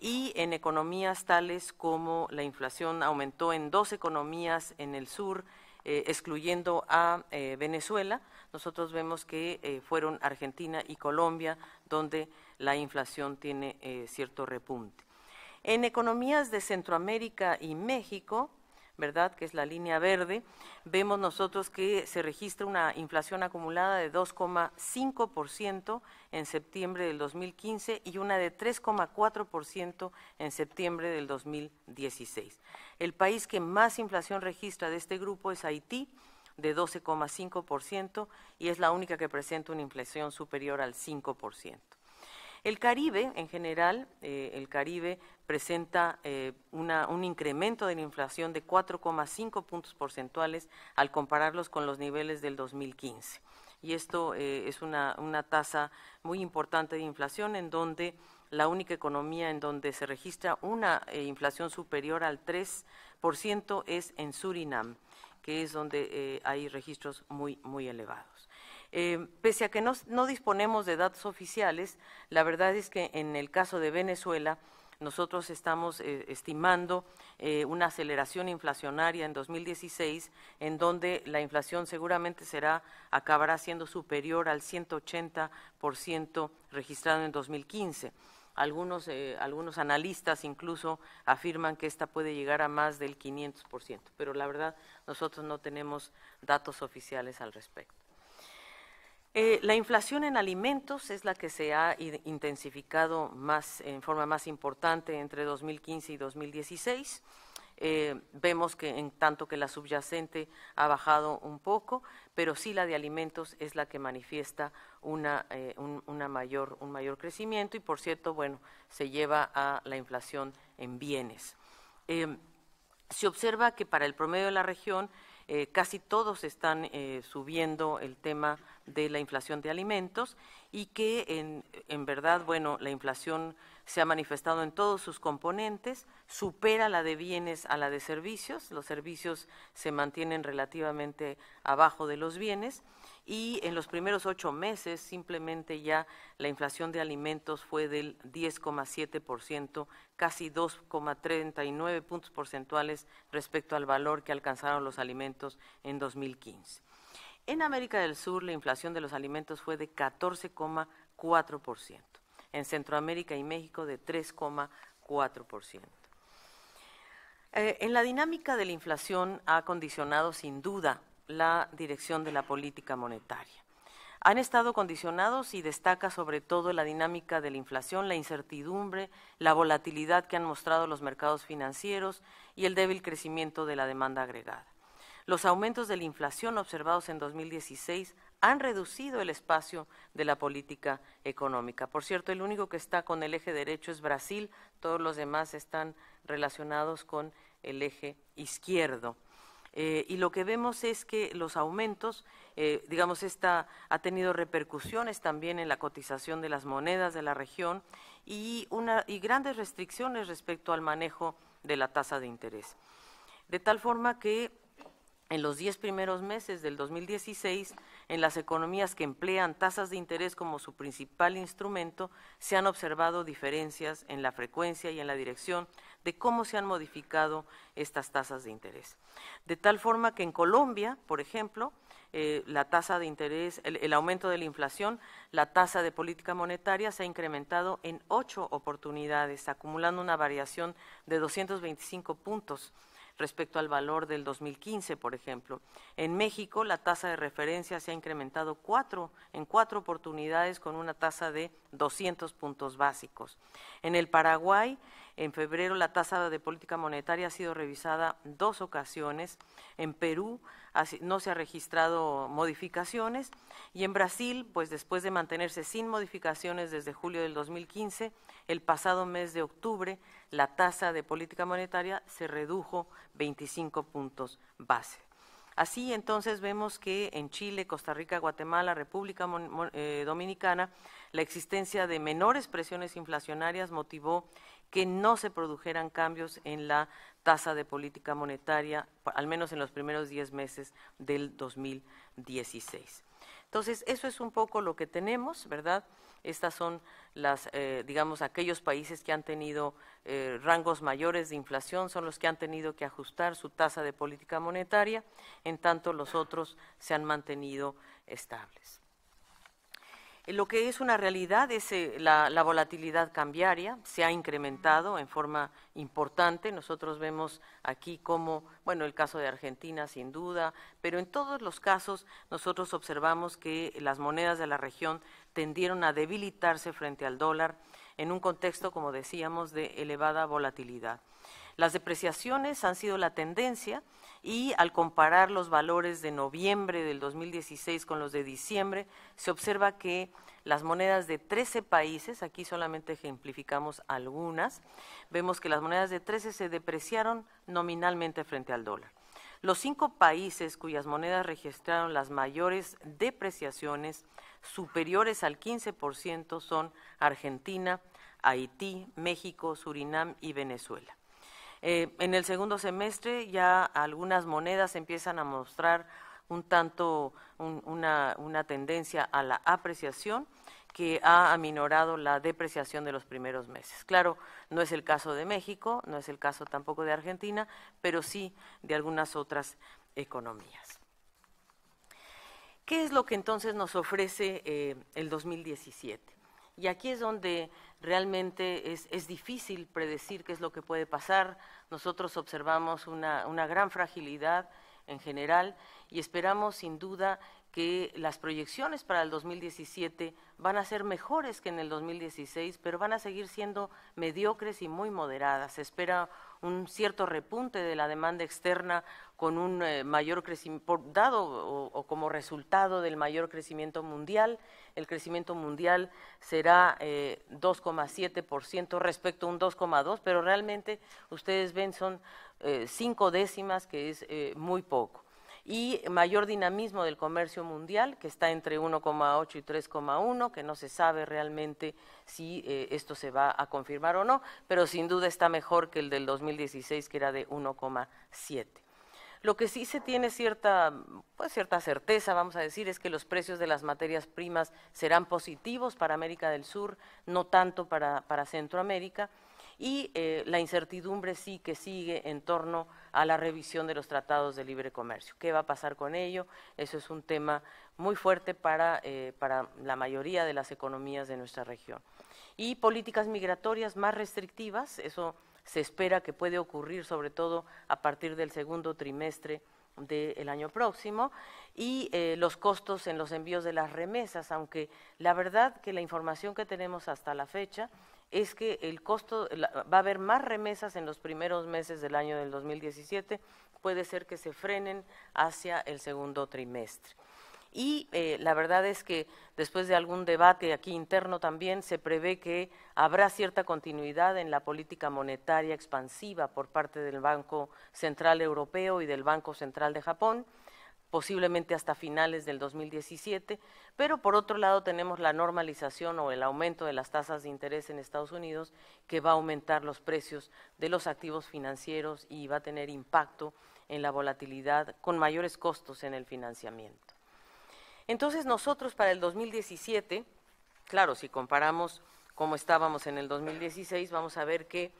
y en economías tales como la inflación aumentó en dos economías en el sur, eh, excluyendo a Venezuela, nosotros vemos que eh, fueron Argentina y Colombia donde la inflación tiene eh, cierto repunte. En economías de Centroamérica y México, ¿verdad? Que es la línea verde, vemos nosotros que se registra una inflación acumulada de 2,5% en septiembre del 2015 y una de 3,4% en septiembre del 2016. El país que más inflación registra de este grupo es Haití, de 12,5% y es la única que presenta una inflación superior al 5%. El Caribe, en general, eh, el Caribe presenta eh, un incremento de la inflación de 4,5 puntos porcentuales al compararlos con los niveles del 2015. Y esto eh, es una, una tasa muy importante de inflación en donde la única economía en donde se registra una inflación superior al 3% es en Surinam que es donde eh, hay registros muy, muy elevados. Eh, pese a que no, disponemos de datos oficiales, la verdad es que en el caso de Venezuela, nosotros estamos eh, estimando una aceleración inflacionaria en 2016, en donde la inflación seguramente será, acabará siendo superior al 180% registrado en 2015. Algunos, eh, algunos analistas incluso afirman que esta puede llegar a más del 500%, pero la verdad nosotros no tenemos datos oficiales al respecto. Eh, la inflación en alimentos es la que se ha intensificado más, en forma más importante entre 2015 y 2016. Eh, vemos que en tanto que la subyacente ha bajado un poco, pero sí la de alimentos es la que manifiesta una, eh, un, mayor, un mayor crecimiento y, por cierto, bueno, se lleva a la inflación en bienes. Eh, se observa que para el promedio de la región eh, casi todos están subiendo el tema de la inflación de alimentos y que en, en verdad, bueno, la inflación se ha manifestado en todos sus componentes, supera la de bienes a la de servicios, los servicios se mantienen relativamente abajo de los bienes y en los primeros ocho meses simplemente ya la inflación de alimentos fue del 10,7%, casi 2,39 puntos porcentuales respecto al valor que alcanzaron los alimentos en 2015. En América del Sur la inflación de los alimentos fue de 14,4% en Centroamérica y México de 3,4%. Eh, en la dinámica de la inflación ha condicionado sin duda la dirección de la política monetaria. Han estado condicionados y destaca sobre todo la dinámica de la inflación, la incertidumbre, la volatilidad que han mostrado los mercados financieros y el débil crecimiento de la demanda agregada. Los aumentos de la inflación observados en 2016 han reducido el espacio de la política económica. Por cierto, el único que está con el eje derecho es Brasil, todos los demás están relacionados con el eje izquierdo. Eh, y lo que vemos es que los aumentos, eh, digamos, esta ha tenido repercusiones también en la cotización de las monedas de la región y, una, y grandes restricciones respecto al manejo de la tasa de interés. De tal forma que en los diez primeros meses del 2016, en las economías que emplean tasas de interés como su principal instrumento, se han observado diferencias en la frecuencia y en la dirección de cómo se han modificado estas tasas de interés. De tal forma que en Colombia, por ejemplo, eh, la tasa de interés, el, el aumento de la inflación, la tasa de política monetaria se ha incrementado en ocho oportunidades, acumulando una variación de 225 puntos respecto al valor del 2015, por ejemplo. En México, la tasa de referencia se ha incrementado cuatro, en cuatro oportunidades con una tasa de 200 puntos básicos. En el Paraguay, en febrero la tasa de política monetaria ha sido revisada dos ocasiones. En Perú no se han registrado modificaciones y en Brasil, pues después de mantenerse sin modificaciones desde julio del 2015, el pasado mes de octubre la tasa de política monetaria se redujo 25 puntos base. Así entonces vemos que en Chile, Costa Rica, Guatemala, República eh, Dominicana, la existencia de menores presiones inflacionarias motivó que no se produjeran cambios en la tasa de política monetaria, al menos en los primeros 10 meses del 2016. Entonces, eso es un poco lo que tenemos, ¿verdad? Estas son las, eh, digamos, aquellos países que han tenido eh, rangos mayores de inflación, son los que han tenido que ajustar su tasa de política monetaria, en tanto los otros se han mantenido estables. Lo que es una realidad es eh, la, la, volatilidad cambiaria, se ha incrementado en forma importante. Nosotros vemos aquí como, bueno, el caso de Argentina sin duda, pero en todos los casos nosotros observamos que las monedas de la región tendieron a debilitarse frente al dólar en un contexto, como decíamos, de elevada volatilidad. Las depreciaciones han sido la tendencia y al comparar los valores de noviembre del 2016 con los de diciembre, se observa que las monedas de 13 países, aquí solamente ejemplificamos algunas, vemos que las monedas de 13 se depreciaron nominalmente frente al dólar. Los cinco países cuyas monedas registraron las mayores depreciaciones superiores al 15% son Argentina, Haití, México, Surinam y Venezuela. Eh, en el segundo semestre ya algunas monedas empiezan a mostrar un tanto una, tendencia a la apreciación que ha aminorado la depreciación de los primeros meses. Claro, no es el caso de México, no es el caso tampoco de Argentina, pero sí de algunas otras economías. ¿Qué es lo que entonces nos ofrece eh, el 2017? Y aquí es donde realmente es, es, difícil predecir qué es lo que puede pasar. Nosotros observamos una, gran fragilidad en general y esperamos sin duda que las proyecciones para el 2017 van a ser mejores que en el 2016, pero van a seguir siendo mediocres y muy moderadas. Se espera un cierto repunte de la demanda externa con un eh, mayor crecimiento, dado o, como resultado del mayor crecimiento mundial. El crecimiento mundial será eh, 2,7% respecto a un 2,2%, pero realmente ustedes ven son eh, cinco décimas, que es eh, muy poco y mayor dinamismo del comercio mundial, que está entre 1,8 y 3,1, que no se sabe realmente si eh, esto se va a confirmar o no, pero sin duda está mejor que el del 2016, que era de 1,7. Lo que sí se tiene pues, cierta, certeza, vamos a decir, es que los precios de las materias primas serán positivos para América del Sur, no tanto para Centroamérica, y eh, la incertidumbre sí que sigue en torno a la revisión de los tratados de libre comercio. ¿Qué va a pasar con ello? Eso es un tema muy fuerte eh, para, la mayoría de las economías de nuestra región. Y políticas migratorias más restrictivas, eso se espera que puede ocurrir sobre todo a partir del segundo trimestre del año próximo y eh, los costos en los envíos de las remesas, aunque la verdad que la información que tenemos hasta la fecha es que el costo, va a haber más remesas en los primeros meses del año del 2017, puede ser que se frenen hacia el segundo trimestre. Y eh, la verdad es que después de algún debate aquí interno también se prevé que habrá cierta continuidad en la política monetaria expansiva por parte del Banco Central Europeo y del Banco Central de Japón posiblemente hasta finales del 2017, pero por otro lado tenemos la normalización o el aumento de las tasas de interés en Estados Unidos que va a aumentar los precios de los activos financieros y va a tener impacto en la volatilidad con mayores costos en el financiamiento. Entonces nosotros para el 2017, claro, si comparamos cómo estábamos en el 2016, vamos a ver que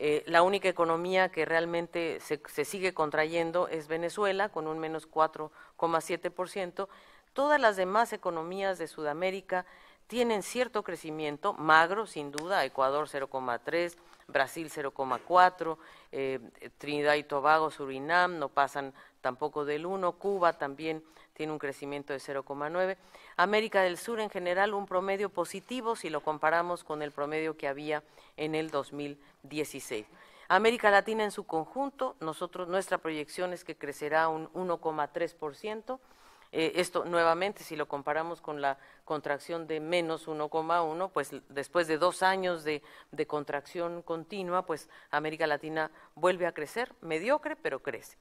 eh, la única economía que realmente se, sigue contrayendo es Venezuela, con un menos 4,7%. Todas las demás economías de Sudamérica tienen cierto crecimiento, magro sin duda, Ecuador 0,3, Brasil 0,4, eh, Trinidad y Tobago, Surinam no pasan tampoco del 1, Cuba también tiene un crecimiento de 0,9. América del Sur en general un promedio positivo si lo comparamos con el promedio que había en el 2016. América Latina en su conjunto, nosotros nuestra proyección es que crecerá un 1,3%. Eh, esto nuevamente, si lo comparamos con la contracción de menos 1,1, pues después de dos años de, contracción continua, pues América Latina vuelve a crecer, mediocre, pero crece.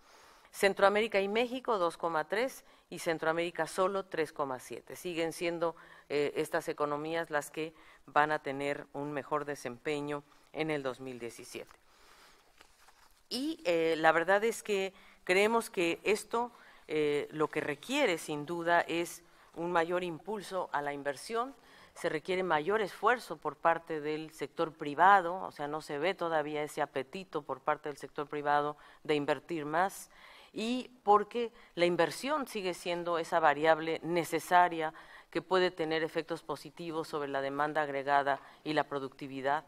Centroamérica y México 2,3 y Centroamérica solo 3,7. Siguen siendo eh, estas economías las que van a tener un mejor desempeño en el 2017. Y eh, la verdad es que creemos que esto eh, lo que requiere sin duda es un mayor impulso a la inversión, se requiere mayor esfuerzo por parte del sector privado, o sea, no se ve todavía ese apetito por parte del sector privado de invertir más y porque la inversión sigue siendo esa variable necesaria que puede tener efectos positivos sobre la demanda agregada y la productividad.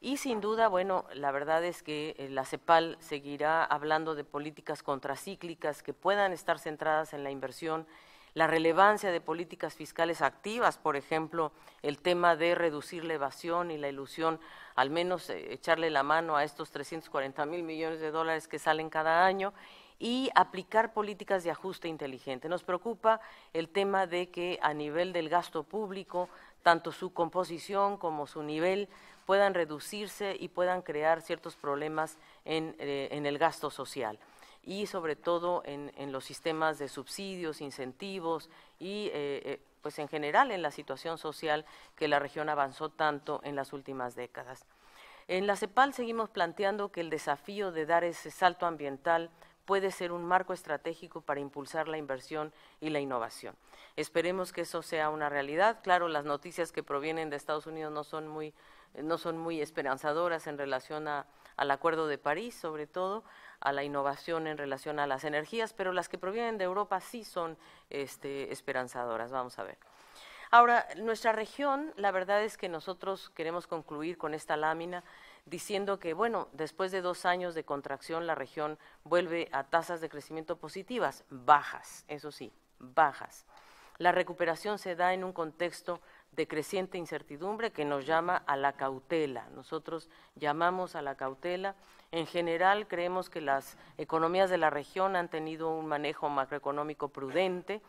Y sin duda, bueno, la verdad es que eh, la CEPAL seguirá hablando de políticas contracíclicas que puedan estar centradas en la inversión, la relevancia de políticas fiscales activas, por ejemplo, el tema de reducir la evasión y la ilusión, al menos eh, echarle la mano a estos 340 mil millones de dólares que salen cada año y aplicar políticas de ajuste inteligente. Nos preocupa el tema de que a nivel del gasto público, tanto su composición como su nivel puedan reducirse y puedan crear ciertos problemas en, eh, el gasto social y sobre todo en, los sistemas de subsidios, incentivos y eh, eh, pues en general en la situación social que la región avanzó tanto en las últimas décadas. En la CEPAL seguimos planteando que el desafío de dar ese salto ambiental puede ser un marco estratégico para impulsar la inversión y la innovación. Esperemos que eso sea una realidad. Claro, las noticias que provienen de Estados Unidos no son muy, no son muy esperanzadoras en relación al Acuerdo de París, sobre todo, a la innovación en relación a las energías, pero las que provienen de Europa sí son este, esperanzadoras. Vamos a ver. Ahora, nuestra región, la verdad es que nosotros queremos concluir con esta lámina diciendo que, bueno, después de dos años de contracción, la región vuelve a tasas de crecimiento positivas, bajas, eso sí, bajas. La recuperación se da en un contexto de creciente incertidumbre que nos llama a la cautela. Nosotros llamamos a la cautela. En general creemos que las economías de la región han tenido un manejo macroeconómico prudente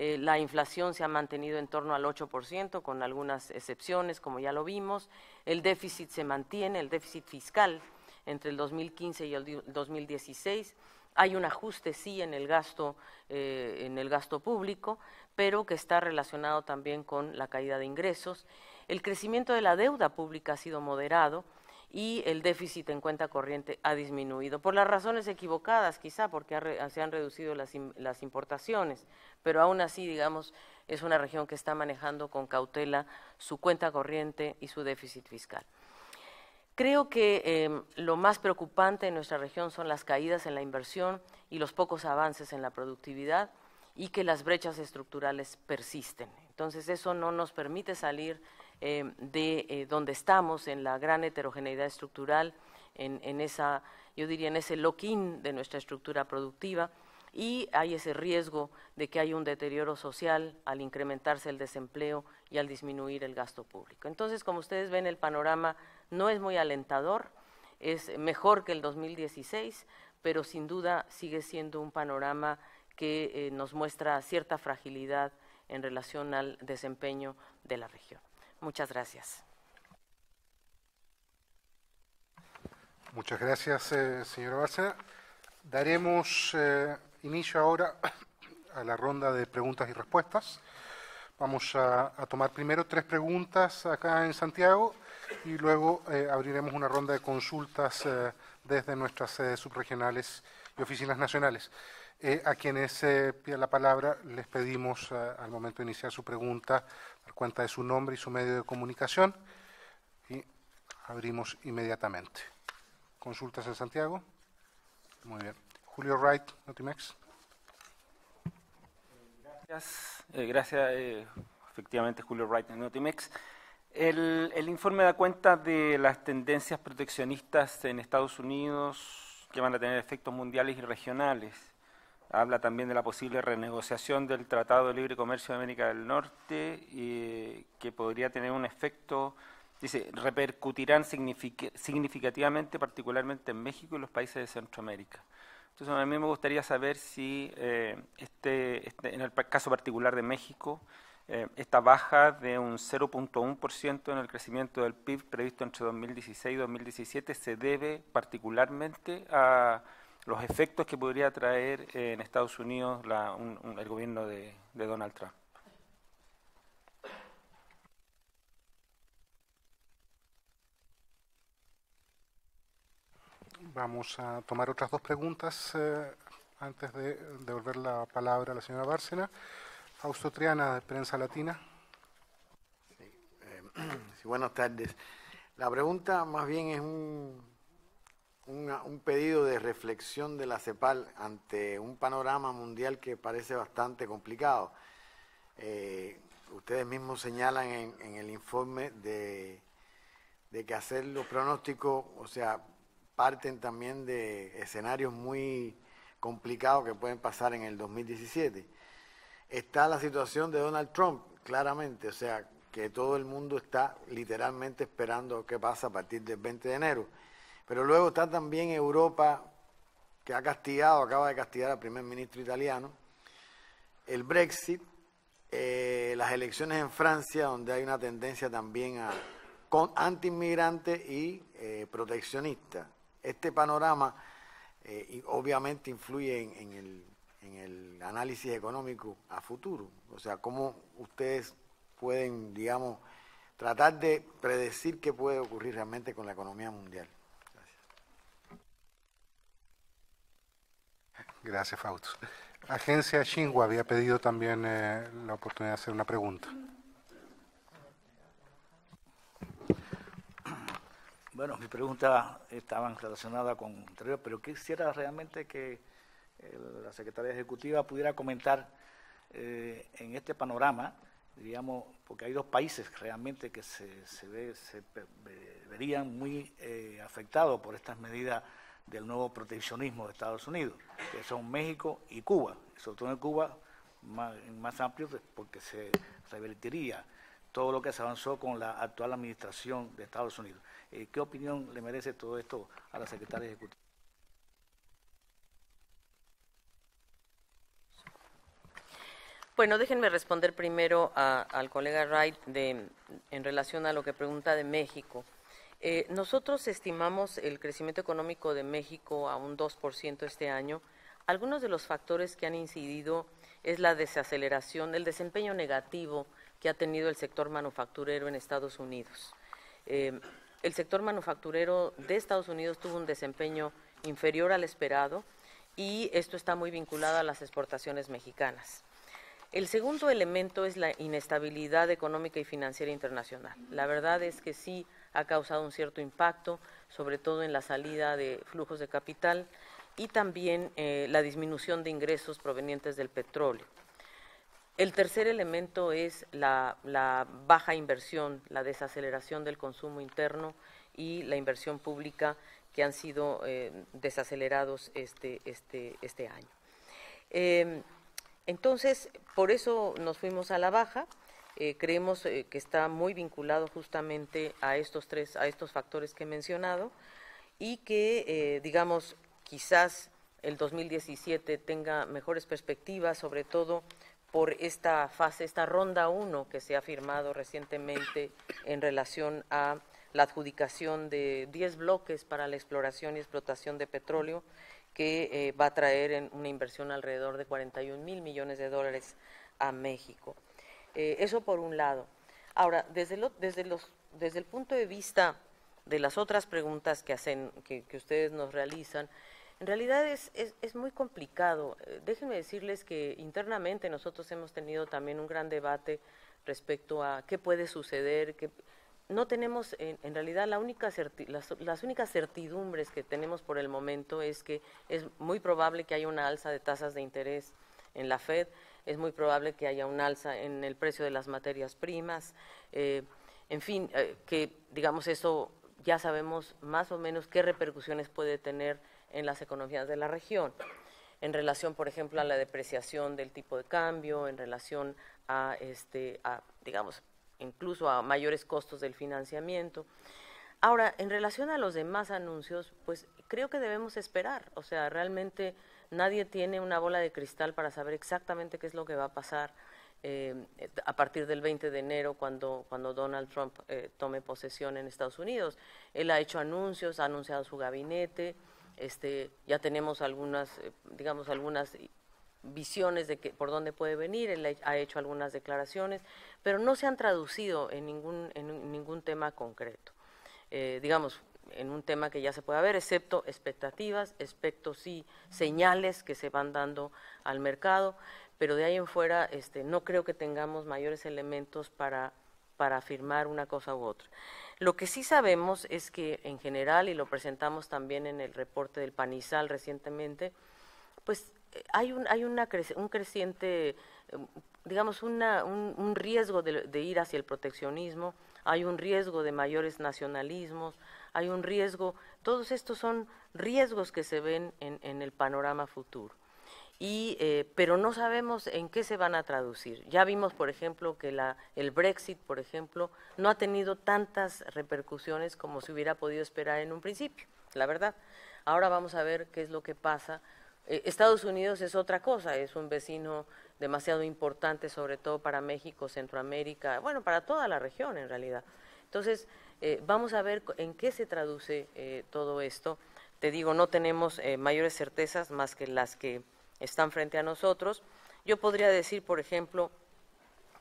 eh, la inflación se ha mantenido en torno al 8%, con algunas excepciones, como ya lo vimos. El déficit se mantiene, el déficit fiscal entre el 2015 y el 2016. Hay un ajuste, sí, en el gasto, eh, en el gasto público, pero que está relacionado también con la caída de ingresos. El crecimiento de la deuda pública ha sido moderado y el déficit en cuenta corriente ha disminuido, por las razones equivocadas quizá, porque se han reducido las, importaciones, pero aún así, digamos, es una región que está manejando con cautela su cuenta corriente y su déficit fiscal. Creo que em, lo más preocupante en nuestra región son las caídas en la inversión y los pocos avances en la productividad y que las brechas estructurales persisten. Entonces, eso no nos permite salir eh, de eh, donde estamos, en la gran heterogeneidad estructural, en, esa, yo diría, en ese lock-in de nuestra estructura productiva, y hay ese riesgo de que haya un deterioro social al incrementarse el desempleo y al disminuir el gasto público. Entonces, como ustedes ven, el panorama no es muy alentador, es mejor que el 2016, pero sin duda sigue siendo un panorama que eh, nos muestra cierta fragilidad en relación al desempeño de la región. Muchas gracias. Muchas gracias, eh, señora Bárcena. Daremos eh, inicio ahora a la ronda de preguntas y respuestas. Vamos a, tomar primero tres preguntas acá en Santiago y luego eh, abriremos una ronda de consultas desde nuestras sedes subregionales y oficinas nacionales. Eh, a quienes eh, piden la palabra les pedimos eh, al momento de iniciar su pregunta dar cuenta de su nombre y su medio de comunicación y abrimos inmediatamente. Consultas en Santiago. Muy bien. Julio Wright, Notimex. Gracias, gracias efectivamente Julio Wright Notimex. El, el informe da cuenta de las tendencias proteccionistas en Estados Unidos que van a tener efectos mundiales y regionales habla también de la posible renegociación del Tratado de Libre Comercio de América del Norte, y eh, que podría tener un efecto, dice, repercutirán significativamente, particularmente en México y los países de Centroamérica. Entonces, a mí me gustaría saber si, eh, este, este, en el caso particular de México, eh, esta baja de un 0.1% en el crecimiento del PIB previsto entre 2016 y 2017 se debe particularmente a los efectos que podría traer eh, en Estados Unidos el gobierno de, Donald Trump. Vamos a tomar otras dos preguntas eh, antes de devolver la palabra a la señora Bárcena. Fausto Triana, de Prensa Latina. Eh, buenas tardes. La pregunta más bien es un un pedido de reflexión de la CEPAL ante un panorama mundial que parece bastante complicado. Eh, ustedes mismos señalan en, el informe de, de, que hacer los pronósticos, o sea, parten también de escenarios muy complicados que pueden pasar en el 2017. Está la situación de Donald Trump, claramente, o sea, que todo el mundo está literalmente esperando qué pasa a partir del 20 de enero pero luego está también Europa, que ha castigado, acaba de castigar al primer ministro italiano, el Brexit, eh, las elecciones en Francia, donde hay una tendencia también a anti-inmigrante y eh, proteccionista. Este panorama eh, obviamente influye en, el, en, el, análisis económico a futuro. O sea, cómo ustedes pueden, digamos, tratar de predecir qué puede ocurrir realmente con la economía mundial. Gracias, Fausto. Agencia Xinhua había pedido también eh, la oportunidad de hacer una pregunta. Bueno, mi pregunta estaba relacionada con anterior, pero quisiera realmente que eh, la secretaria ejecutiva pudiera comentar eh, en este panorama, diríamos, porque hay dos países realmente que se, verían muy afectados por estas medidas del nuevo proteccionismo de Estados Unidos, que son México y Cuba, sobre todo en Cuba más, más amplio pues, porque se revertiría todo lo que se avanzó con la actual administración de Estados Unidos. Eh, ¿Qué opinión le merece todo esto a la secretaria ejecutiva? Bueno, déjenme responder primero al colega Wright de, en relación a lo que pregunta de México. Eh, nosotros estimamos el crecimiento económico de México a un 2% este año. Algunos de los factores que han incidido es la desaceleración, el desempeño negativo que ha tenido el sector manufacturero en Estados Unidos. Eh, el sector manufacturero de Estados Unidos tuvo un desempeño inferior al esperado y esto está muy vinculado a las exportaciones mexicanas. El segundo elemento es la inestabilidad económica y financiera internacional. La verdad es que sí ha causado un cierto impacto, sobre todo en la salida de flujos de capital y también eh, la disminución de ingresos provenientes del petróleo. El tercer elemento es la, baja inversión, la desaceleración del consumo interno y la inversión pública que han sido eh, desacelerados este, este, este año. Eh, entonces, por eso nos fuimos a la baja. Eh, creemos eh, que está muy vinculado justamente a estos tres, a estos factores que he mencionado y que, eh, digamos, quizás el 2017 tenga mejores perspectivas, sobre todo por esta fase, esta ronda 1 que se ha firmado recientemente en relación a la adjudicación de 10 bloques para la exploración y explotación de petróleo, que va a traer una inversión alrededor de 41 mil millones de dólares a México. Eh, eso por un lado. Ahora, desde, desde, el punto de vista de las otras preguntas que, hacen, que, ustedes nos realizan, en realidad es, muy complicado. Eh, déjenme decirles que internamente nosotros hemos tenido también un gran debate respecto a qué puede suceder, que no tenemos, en, realidad la única las, únicas certidumbres que tenemos por el momento es que es muy probable que haya una alza de tasas de interés en la Fed, es muy probable que haya un alza en el precio de las materias primas, eh, en fin, eh, que digamos eso ya sabemos más o menos qué repercusiones puede tener en las economías de la región, en relación, por ejemplo, a la depreciación del tipo de cambio, en relación a, este, a digamos, incluso a mayores costos del financiamiento. Ahora, en relación a los demás anuncios, pues creo que debemos esperar, o sea, realmente nadie tiene una bola de cristal para saber exactamente qué es lo que va a pasar eh, a partir del 20 de enero cuando, cuando Donald Trump eh, tome posesión en Estados Unidos. Él ha hecho anuncios, ha anunciado su gabinete, este, ya tenemos algunas, eh, digamos, algunas visiones de que, por dónde puede venir, él ha hecho algunas declaraciones, pero no se han traducido en ningún, en ningún tema concreto. digamos, en un tema que ya se puede ver, excepto expectativas, expectos y señales que se van dando al mercado, pero de ahí en fuera este, no creo que tengamos mayores elementos para, para afirmar una cosa u otra. Lo que sí sabemos es que en general, y lo presentamos también en el reporte del Panizal recientemente, pues hay un, hay una un creciente, digamos, una, un, riesgo de ir hacia el proteccionismo, hay un riesgo de mayores nacionalismos, hay un riesgo. Todos estos son riesgos que se ven en, el panorama futuro. Eh, pero no sabemos en qué se van a traducir. Ya vimos, por ejemplo, que la, el Brexit, por ejemplo, no ha tenido tantas repercusiones como se hubiera podido esperar en un principio, la verdad. Ahora vamos a ver qué es lo que pasa. Eh, Estados Unidos es otra cosa, es un vecino demasiado importante, sobre todo para México, Centroamérica, bueno, para toda la región en realidad. Entonces, eh, vamos a ver en qué se traduce eh, todo esto. Te digo, no tenemos eh, mayores certezas más que las que están frente a nosotros. Yo podría decir, por ejemplo,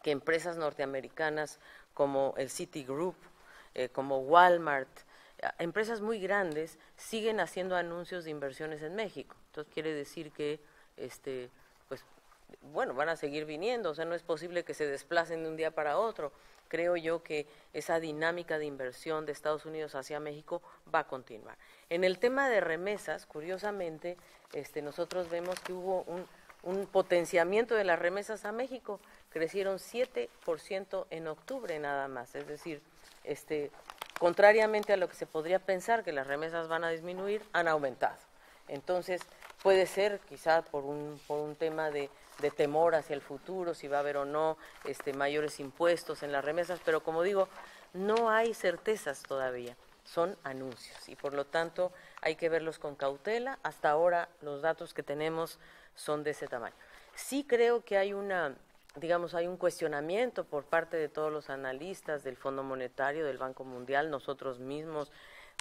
que empresas norteamericanas como el Citigroup, como Walmart, empresas muy grandes siguen haciendo anuncios de inversiones en México. Entonces quiere decir que, este, pues, bueno, van a seguir viniendo, o sea, no es posible que se desplacen de un día para otro creo yo que esa dinámica de inversión de Estados Unidos hacia México va a continuar. En el tema de remesas, curiosamente, este, nosotros vemos que hubo un, potenciamiento de las remesas a México, crecieron 7% en octubre nada más, es decir, este, contrariamente a lo que se podría pensar que las remesas van a disminuir, han aumentado. Entonces, puede ser quizá por un, por un tema de de temor hacia el futuro, si va a haber o no este, mayores impuestos en las remesas, pero como digo, no hay certezas todavía, son anuncios y por lo tanto hay que verlos con cautela. Hasta ahora los datos que tenemos son de ese tamaño. Sí creo que hay una digamos, hay un cuestionamiento por parte de todos los analistas del Fondo Monetario, del Banco Mundial, nosotros mismos,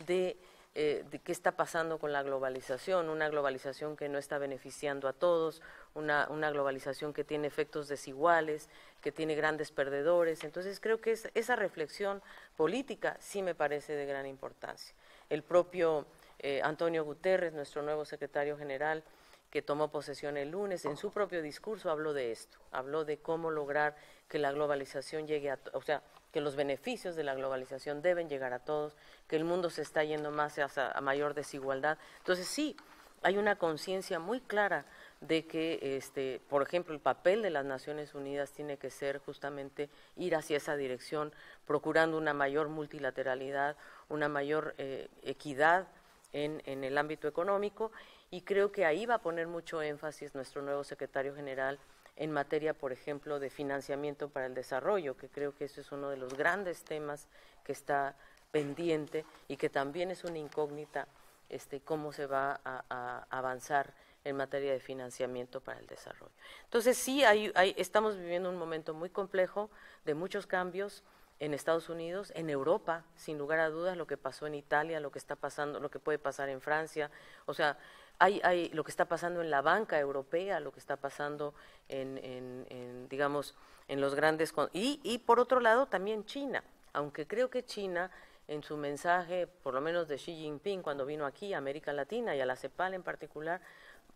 de eh, de qué está pasando con la globalización, una globalización que no está beneficiando a todos, una, globalización que tiene efectos desiguales, que tiene grandes perdedores. Entonces creo que esa reflexión política sí me parece de gran importancia. El propio eh, Antonio Guterres, nuestro nuevo secretario general, que tomó posesión el lunes, en su propio discurso habló de esto, habló de cómo lograr que la globalización llegue a, o sea, que los beneficios de la globalización deben llegar a todos, que el mundo se está yendo más hacia a mayor desigualdad. Entonces sí, hay una conciencia muy clara de que, este, por ejemplo, el papel de las Naciones Unidas tiene que ser justamente ir hacia esa dirección, procurando una mayor multilateralidad, una mayor eh, equidad en el ámbito económico, y creo que ahí va a poner mucho énfasis nuestro nuevo secretario general en materia, por ejemplo, de financiamiento para el desarrollo, que creo que eso es uno de los grandes temas que está pendiente y que también es una incógnita este, cómo se va a, avanzar en materia de financiamiento para el desarrollo. Entonces sí, hay, estamos viviendo un momento muy complejo de muchos cambios en Estados Unidos, en Europa, sin lugar a dudas, lo que pasó en Italia, lo que está pasando, lo que puede pasar en Francia, o sea, hay, lo que está pasando en la banca europea, lo que está pasando en, digamos, en los grandes... Y, por otro lado también China, aunque creo que China en su mensaje, por lo menos de Xi Jinping, cuando vino aquí a América Latina y a la CEPAL en particular,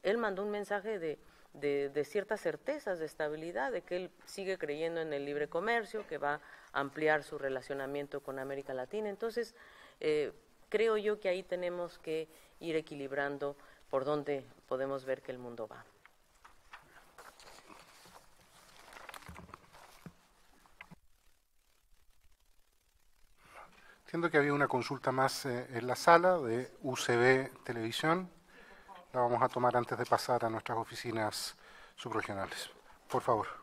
él mandó un mensaje de, ciertas certezas, de estabilidad, de que él sigue creyendo en el libre comercio, que va a ampliar su relacionamiento con América Latina. Entonces, eh, creo yo que ahí tenemos que ir equilibrando por dónde podemos ver que el mundo va. Entiendo que había una consulta más eh, en la sala de UCB Televisión. La vamos a tomar antes de pasar a nuestras oficinas subregionales. Por favor.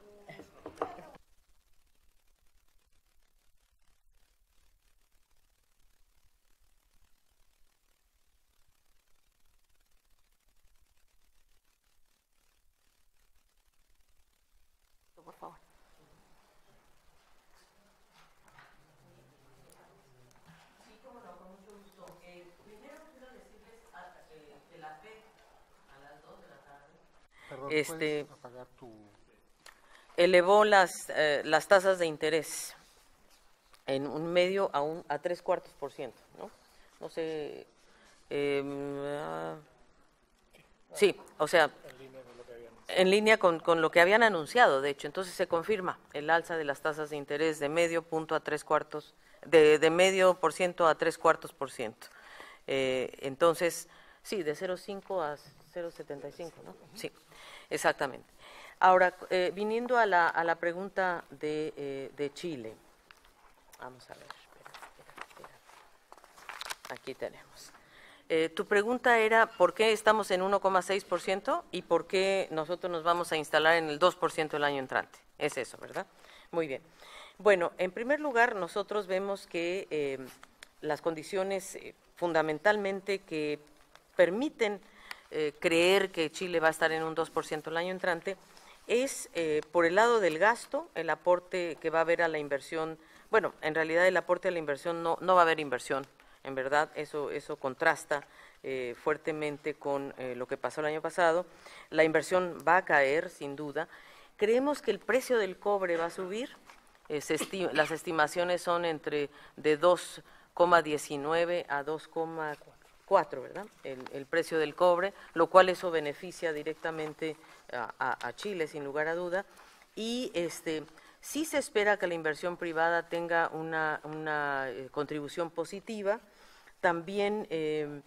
este, elevó las, eh, las tasas de interés en un medio a, un, a tres cuartos por ciento, ¿no? No sé. Em, ah, sí, o sea, en línea con, con, lo que habían anunciado, de hecho. Entonces se confirma el alza de las tasas de interés de medio punto a tres cuartos, de, de medio por ciento a tres cuartos por ciento. Eh, entonces, sí, de 0,5 a 0,75, ¿no? Sí. Exactamente. Ahora, eh, viniendo a la, a la pregunta de, eh, de, Chile, vamos a ver, espera, aquí tenemos. Eh, tu pregunta era por qué estamos en 1,6% y por qué nosotros nos vamos a instalar en el 2% el año entrante. Es eso, ¿verdad? Muy bien. Bueno, en primer lugar, nosotros vemos que las condiciones fundamentalmente que permiten eh, creer que Chile va a estar en un 2% el año entrante, es eh, por el lado del gasto, el aporte que va a haber a la inversión, bueno, en realidad el aporte a la inversión no, no va a haber inversión, en verdad eso, eso contrasta eh, fuertemente con lo que pasó el año pasado, la inversión va a caer sin duda, creemos que el precio del cobre va a subir, las estimaciones son entre de 2,19 a 2,4 cuatro, ¿verdad? El, precio del cobre, lo cual eso beneficia directamente a, Chile, sin lugar a duda. Y este, sí se espera que la inversión privada tenga una, eh, contribución positiva. También, em,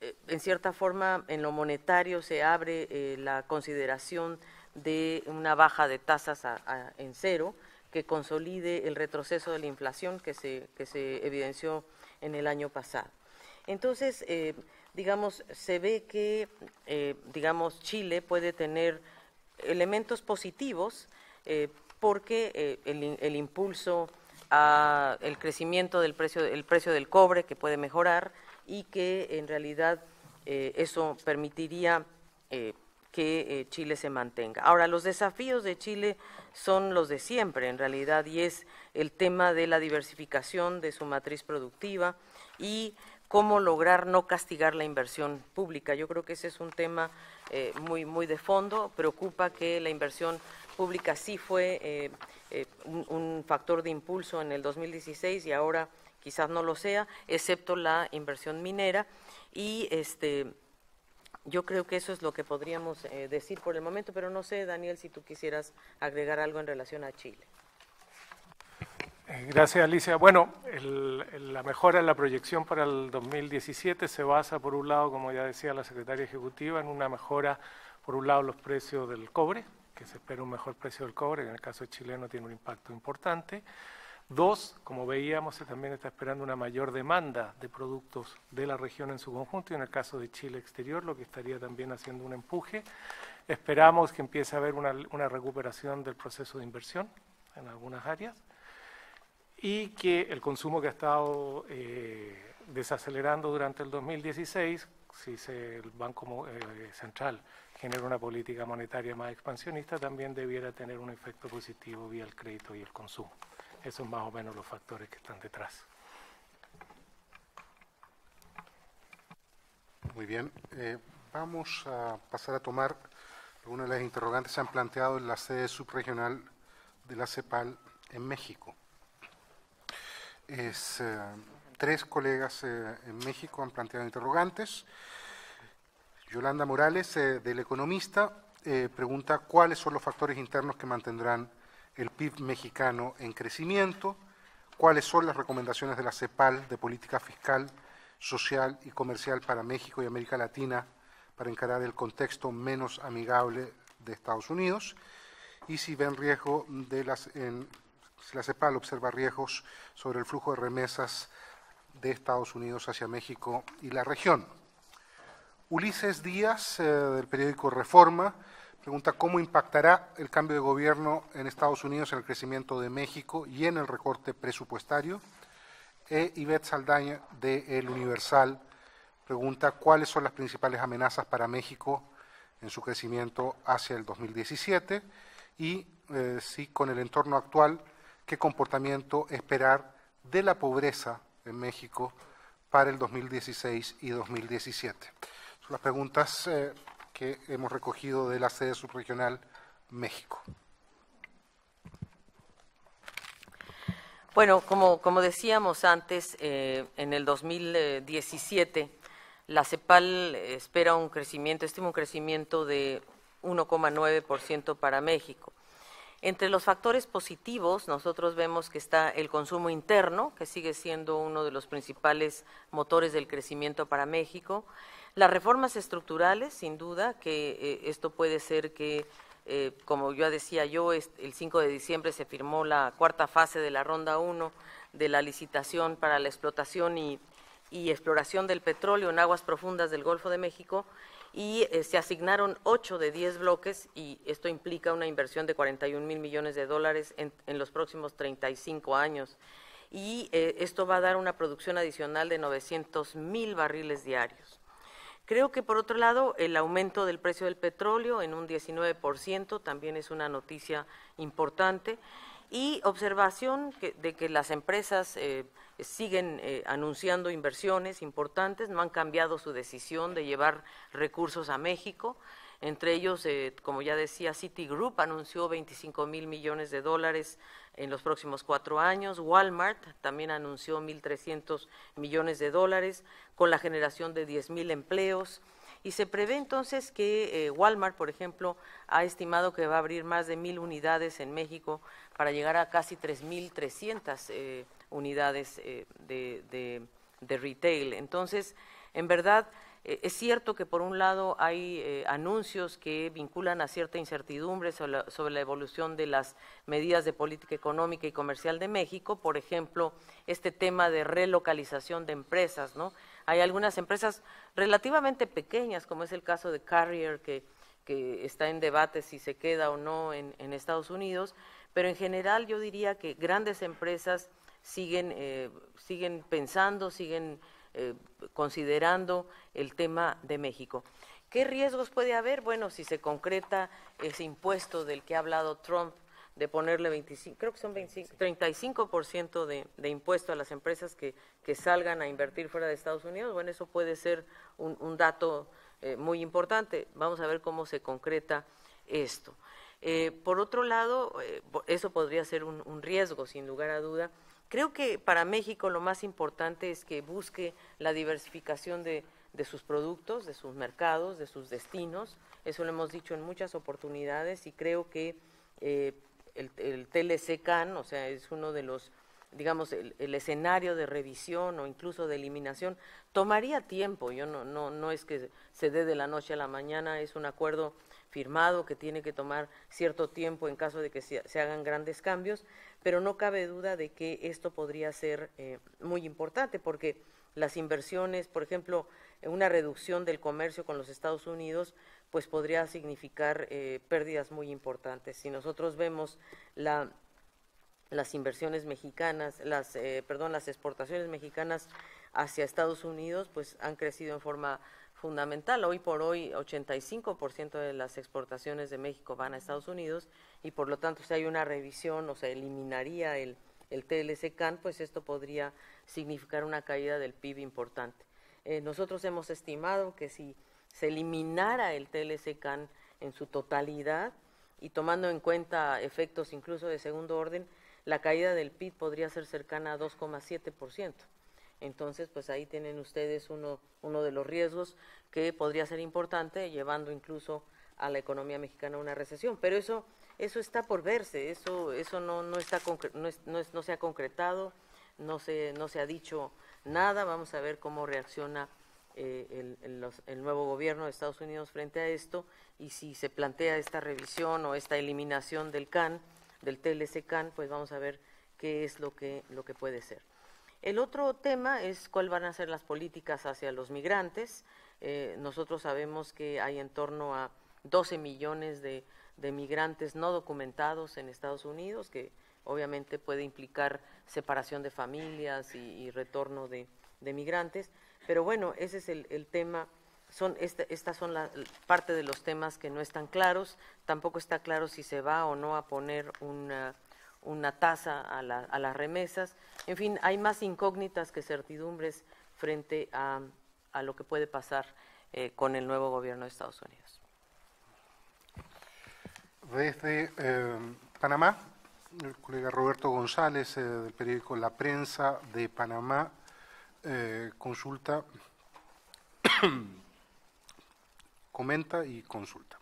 eh, en cierta forma, en lo monetario se abre eh, la consideración de una baja de tasas a, en cero, que consolide el retroceso de la inflación que se, que se evidenció en el año pasado. Entonces, eh, digamos, se ve que, eh, digamos, Chile puede tener elementos positivos eh, porque el, impulso a el crecimiento del precio, el precio del cobre que puede mejorar y que en realidad eso permitiría que Chile se mantenga. Ahora, los desafíos de Chile son los de siempre, en realidad, y es el tema de la diversificación de su matriz productiva y cómo lograr no castigar la inversión pública. Yo creo que ese es un tema eh, muy, muy de fondo. Preocupa que la inversión pública sí fue eh, eh, un, factor de impulso en el 2016 y ahora quizás no lo sea, excepto la inversión minera. Y este, yo creo que eso es lo que podríamos decir por el momento, pero no sé, Daniel, si tú quisieras agregar algo en relación a Chile. Gracias, Alicia. Bueno, la mejora en la proyección para el 2017 se basa, por un lado, como ya decía la secretaria ejecutiva, en una mejora, por un lado, los precios del cobre, que se espera un mejor precio del cobre, que en el caso chileno tiene un impacto importante. Dos, como veíamos, se también está esperando una mayor demanda de productos de la región en su conjunto y en el caso de Chile exterior, lo que estaría también haciendo un empuje. Esperamos que empiece a haber una recuperación del proceso de inversión en algunas áreas y que el consumo que ha estado eh, desacelerando durante el 2016, si se, el Banco eh, Central genera una política monetaria más expansionista, también debiera tener un efecto positivo vía el crédito y el consumo. Esos son más o menos los factores que están detrás. Muy bien. Eh, vamos a pasar a tomar algunas de las interrogantes que se han planteado en la sede subregional de la CEPAL en México. Eh, tres colegas eh, en México han planteado interrogantes. Yolanda Morales, eh, del Economista, pregunta cuáles son los factores internos que mantendrán el PIB mexicano en crecimiento, cuáles son las recomendaciones de la CEPAL de política fiscal, social y comercial para México y América Latina para encarar el contexto menos amigable de Estados Unidos y si ven riesgo de las en si pues, la CEPAL observa riesgos sobre el flujo de remesas de Estados Unidos hacia México y la región. Ulises Díaz, eh, del periódico Reforma, pregunta cómo impactará el cambio de gobierno en Estados Unidos en el crecimiento de México y en el recorte presupuestario. E Ivette Saldaña, de El Universal, pregunta cuáles son las principales amenazas para México en su crecimiento hacia el 2017 y eh, si con el entorno actual qué comportamiento esperar de la pobreza en México para el 2016 y 2017. Son las preguntas eh, que hemos recogido de la sede subregional México. Bueno, como, como decíamos antes, eh, en el 2017 la CEPAL espera un crecimiento, estima un crecimiento de 1,9% para México. Entre los factores positivos, nosotros vemos que está el consumo interno, que sigue siendo uno de los principales motores del crecimiento para México. Las reformas estructurales, sin duda, que eh, esto puede ser que, eh, como ya decía yo, el 5 de diciembre se firmó la cuarta fase de la Ronda 1 de la licitación para la explotación y exploración del petróleo en aguas profundas del Golfo de México y eh, se asignaron 8 de 10 bloques y esto implica una inversión de 41 mil millones de dólares en, los próximos 35 años. Y eh, esto va a dar una producción adicional de 900 mil barriles diarios. Creo que por otro lado el aumento del precio del petróleo en un 19% también es una noticia importante y observación de que las empresas eh, siguen eh, anunciando inversiones importantes, no han cambiado su decisión de llevar recursos a México. Entre ellos, eh, como ya decía, Citigroup anunció 25 mil millones de dólares en los próximos cuatro años. Walmart también anunció 1.300 millones de dólares con la generación de 10 mil empleos. Y se prevé entonces que eh, Walmart, por ejemplo, ha estimado que va a abrir más de mil unidades en México para llegar a casi 3.300 eh, unidades eh, de, retail. Entonces, en verdad, eh, es cierto que por un lado hay eh, anuncios que vinculan a cierta incertidumbre sobre la, evolución de las medidas de política económica y comercial de México, por ejemplo, este tema de relocalización de empresas, ¿no? Hay algunas empresas relativamente pequeñas, como es el caso de Carrier, que, que está en debate si se queda o no en, en Estados Unidos, pero en general yo diría que grandes empresas siguen, eh, siguen pensando, siguen eh, considerando el tema de México. ¿Qué riesgos puede haber? Bueno, si se concreta ese impuesto del que ha hablado Trump de ponerle 25, creo que son 25, 35% de, impuesto a las empresas que, salgan a invertir fuera de Estados Unidos, bueno, eso puede ser un, dato eh, muy importante. Vamos a ver cómo se concreta esto. por otro lado, eso podría ser un riesgo, sin lugar a duda, Creo que para México lo más importante es que busque la diversificación de, sus productos, de sus mercados, de sus destinos. Eso lo hemos dicho en muchas oportunidades y creo que eh, el, el, o sea, es uno de los, digamos, el, el, escenario de revisión o incluso de eliminación, tomaría tiempo. Yo no, no, no es que se dé de la noche a la mañana, es un acuerdo firmado que tiene que tomar cierto tiempo en caso de que se, hagan grandes cambios, pero no cabe duda de que esto podría ser eh, muy importante porque las inversiones, por ejemplo, una reducción del comercio con los Estados Unidos, pues podría significar eh, pérdidas muy importantes. Si nosotros vemos las inversiones mexicanas, las, eh, perdón, las exportaciones mexicanas hacia Estados Unidos, pues han crecido en forma fundamental. Hoy por hoy, 85% de las exportaciones de México van a Estados Unidos y por lo tanto, si hay una revisión o se eliminaría el, el TLC-CAN, pues esto podría significar una caída del PIB importante. Eh, nosotros hemos estimado que si se eliminara el TLC-CAN en su totalidad y tomando en cuenta efectos incluso de segundo orden, la caída del PIB podría ser cercana a 2,7%. Entonces, pues ahí tienen ustedes uno, de los riesgos que podría ser importante, llevando incluso a la economía mexicana a una recesión. Pero eso, eso está por verse, eso, eso no, no, está no, se ha concretado, no se, no se ha dicho nada. Vamos a ver cómo reacciona eh, el, nuevo gobierno de Estados Unidos frente a esto y si se plantea esta revisión o esta eliminación del CAN, del TLC CAN, pues vamos a ver qué es lo que, lo que puede ser. El otro tema es cuál van a ser las políticas hacia los migrantes. Eh, nosotros sabemos que hay en torno a 12 millones de, migrantes no documentados en Estados Unidos, que obviamente puede implicar separación de familias y, retorno de, migrantes. Pero bueno, ese es el, tema. Son, estas son la, parte de los temas que no están claros. Tampoco está claro si se va o no a poner una, una tasa a, las remesas. En fin, hay más incógnitas que certidumbres frente a, lo que puede pasar eh, con el nuevo gobierno de Estados Unidos. Desde eh, Panamá, el colega Roberto González eh, del periódico La Prensa de Panamá consulta, comenta y consulta.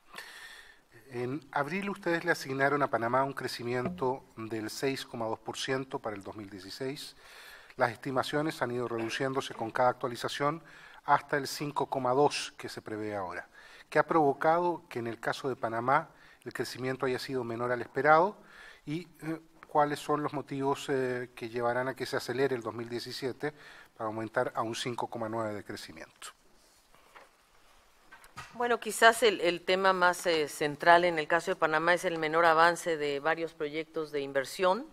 En abril ustedes le asignaron a Panamá un crecimiento del 6,2% para el 2016. Las estimaciones han ido reduciéndose con cada actualización hasta el 5,2 que se prevé ahora, que ha provocado que en el caso de Panamá el crecimiento haya sido menor al esperado y eh, cuáles son los motivos eh, que llevarán a que se acelere el 2017 para aumentar a un 5,9 de crecimiento. Bueno, quizás el, tema más eh, central en el caso de Panamá es el menor avance de varios proyectos de inversión,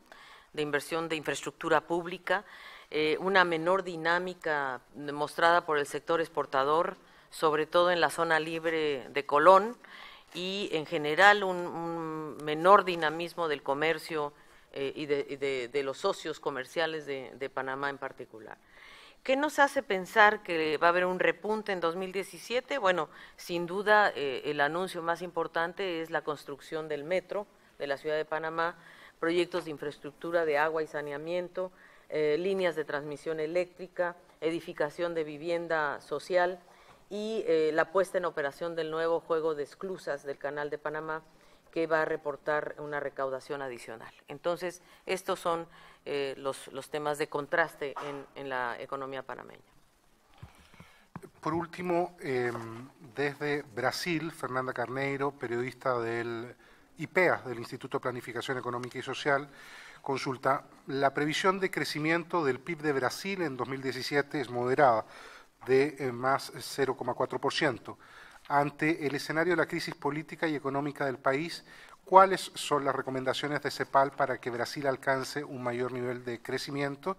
de inversión de infraestructura pública, eh, una menor dinámica mostrada por el sector exportador, sobre todo en la zona libre de Colón, y en general un, menor dinamismo del comercio eh, y, de, los socios comerciales de Panamá en particular. ¿Qué nos hace pensar que va a haber un repunte en 2017? Bueno, sin duda eh, el anuncio más importante es la construcción del metro de la Ciudad de Panamá, proyectos de infraestructura de agua y saneamiento, eh, líneas de transmisión eléctrica, edificación de vivienda social y eh, la puesta en operación del nuevo juego de esclusas del Canal de Panamá que va a reportar una recaudación adicional. Entonces, estos son eh, los, temas de contraste en, la economía panameña. Por último, em, desde Brasil, Fernanda Carneiro, periodista del IPEA, del Instituto de Planificación Económica y Social, consulta, la previsión de crecimiento del PIB de Brasil en 2017 es moderada, de eh, más 0,4%, ante el escenario de la crisis política y económica del país, cuáles son las recomendaciones de CEPAL para que Brasil alcance un mayor nivel de crecimiento.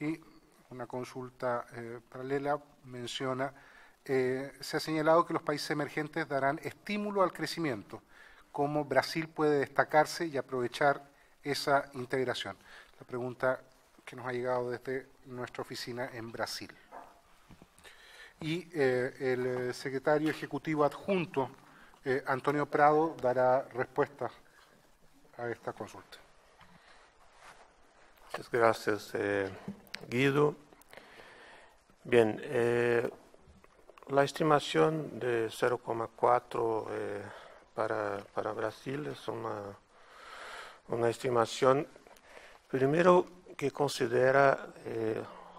Y una consulta eh, paralela menciona, eh, se ha señalado que los países emergentes darán estímulo al crecimiento, cómo Brasil puede destacarse y aprovechar esa integración. La pregunta que nos ha llegado desde nuestra oficina en Brasil. Y eh, el secretario ejecutivo adjunto eh, Antonio Prado dará respuesta a esta consulta. Muchas gracias, eh, Guido. Bien, eh, la estimación de 0,4 para, para, Brasil es una, estimación, primero, que considera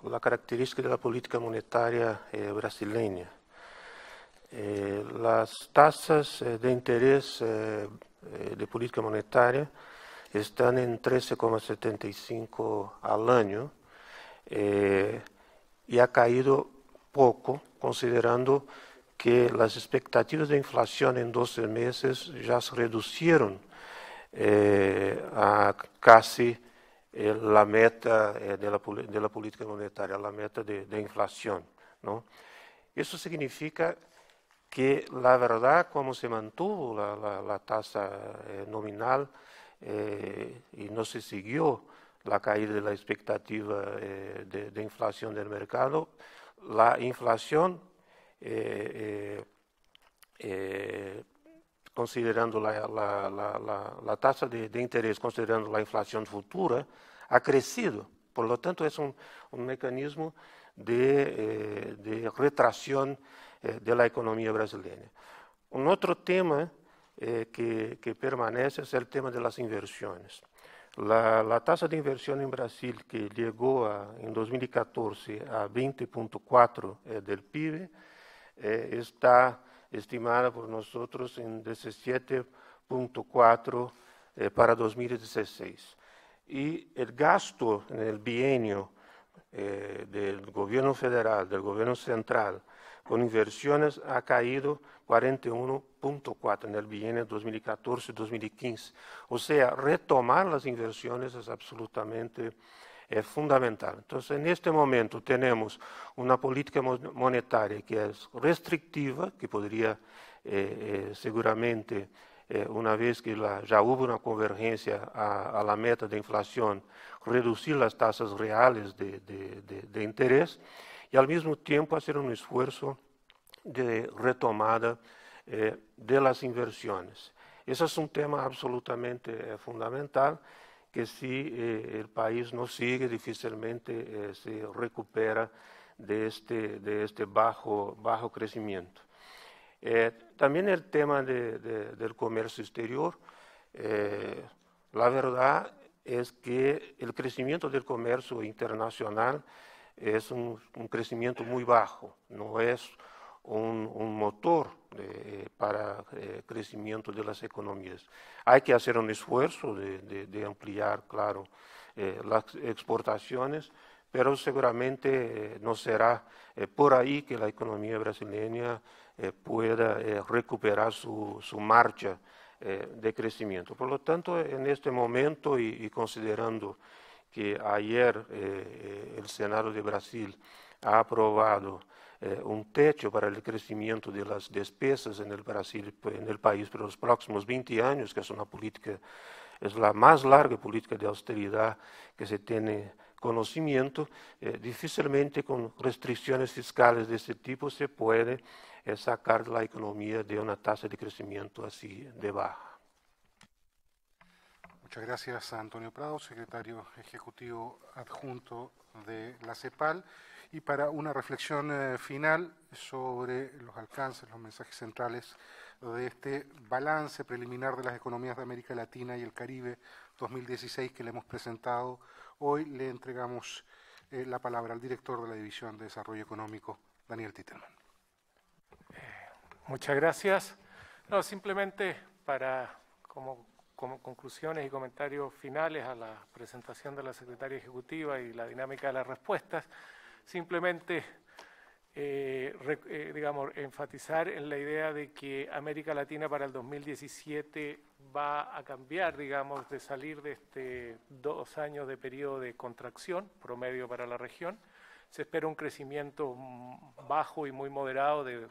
la característica de la política monetaria brasileña eh, las tasas eh, de interés eh, de política monetaria están en 13,75 al año y ha caído poco considerando que las expectativas de inflación en 12 meses ya se reducieron a casi la meta de la, política monetaria, la meta de, inflación. ¿no? Eso significa que la verdad, como se mantuvo la, tasa eh, nominal eh, y no se siguió la caída de la expectativa eh, de, inflación del mercado, la inflación, considerando la, tasa de, interés, considerando la inflación futura, ha crecido. Por lo tanto, es un, mecanismo de, de retracción eh, de la economía brasileña. Un otro tema eh, que, permanece es el tema de las inversiones. La, tasa de inversión en Brasil, que llegó a, en 2014 a 20.4 eh, del PIB, está estimada por nosotros en 17.4 para 2016. Y el gasto en el bienio del gobierno federal, del gobierno central con inversiones ha caído 41.4 en el bienio 2014-2015. O sea, retomar las inversiones es absolutamente eh, fundamental. Entonces, en este momento tenemos una política monetaria que es restrictiva, que podría eh, eh, seguramente, una vez que ya hubo una convergencia a, la meta de inflación, reducir las tasas reales de, de interés y al mismo tiempo hacer un esfuerzo de retomada eh, de las inversiones. Ese es un tema absolutamente eh, fundamental que si eh, el país no sigue, difícilmente se recupera este, de este, bajo, bajo crecimiento. también el tema del comercio exterior. la verdad es que el crecimiento del comercio internacional es un, crecimiento muy bajo, no es un, motor para el eh, crecimiento de las economías. Hay que hacer un esfuerzo de, ampliar, claro, eh, las exportaciones, pero seguramente eh, no será por ahí que la economía brasileña pueda recuperar su, marcha de crecimiento. Por lo tanto, en este momento y considerando que ayer eh, el Senado de Brasil ha aprobado eh, un techo para el crecimiento de las despesas en el Brasil, en el país, para los próximos 20 años, que es una política, es la más larga política de austeridad que se tiene conocimiento, eh, difícilmente con restricciones fiscales de este tipo se puede sacar la economía de una tasa de crecimiento así de baja. Muchas gracias a Antonio Prado, secretario ejecutivo adjunto de la CEPAL. Y para una reflexión eh, final sobre los alcances, los mensajes centrales de este balance preliminar de las economías de América Latina y el Caribe 2016 que le hemos presentado, hoy le entregamos eh, la palabra al director de la División de Desarrollo Económico, Daniel Titelman. muchas gracias. No, simplemente para, como conclusiones y comentarios finales a la presentación de la secretaria ejecutiva y la dinámica de las respuestas, simplemente, eh, eh, digamos, enfatizar en la idea de que América Latina para el 2017 va a cambiar, digamos, de salir de este dos años de periodo de contracción promedio para la región. Se espera un crecimiento bajo y muy moderado de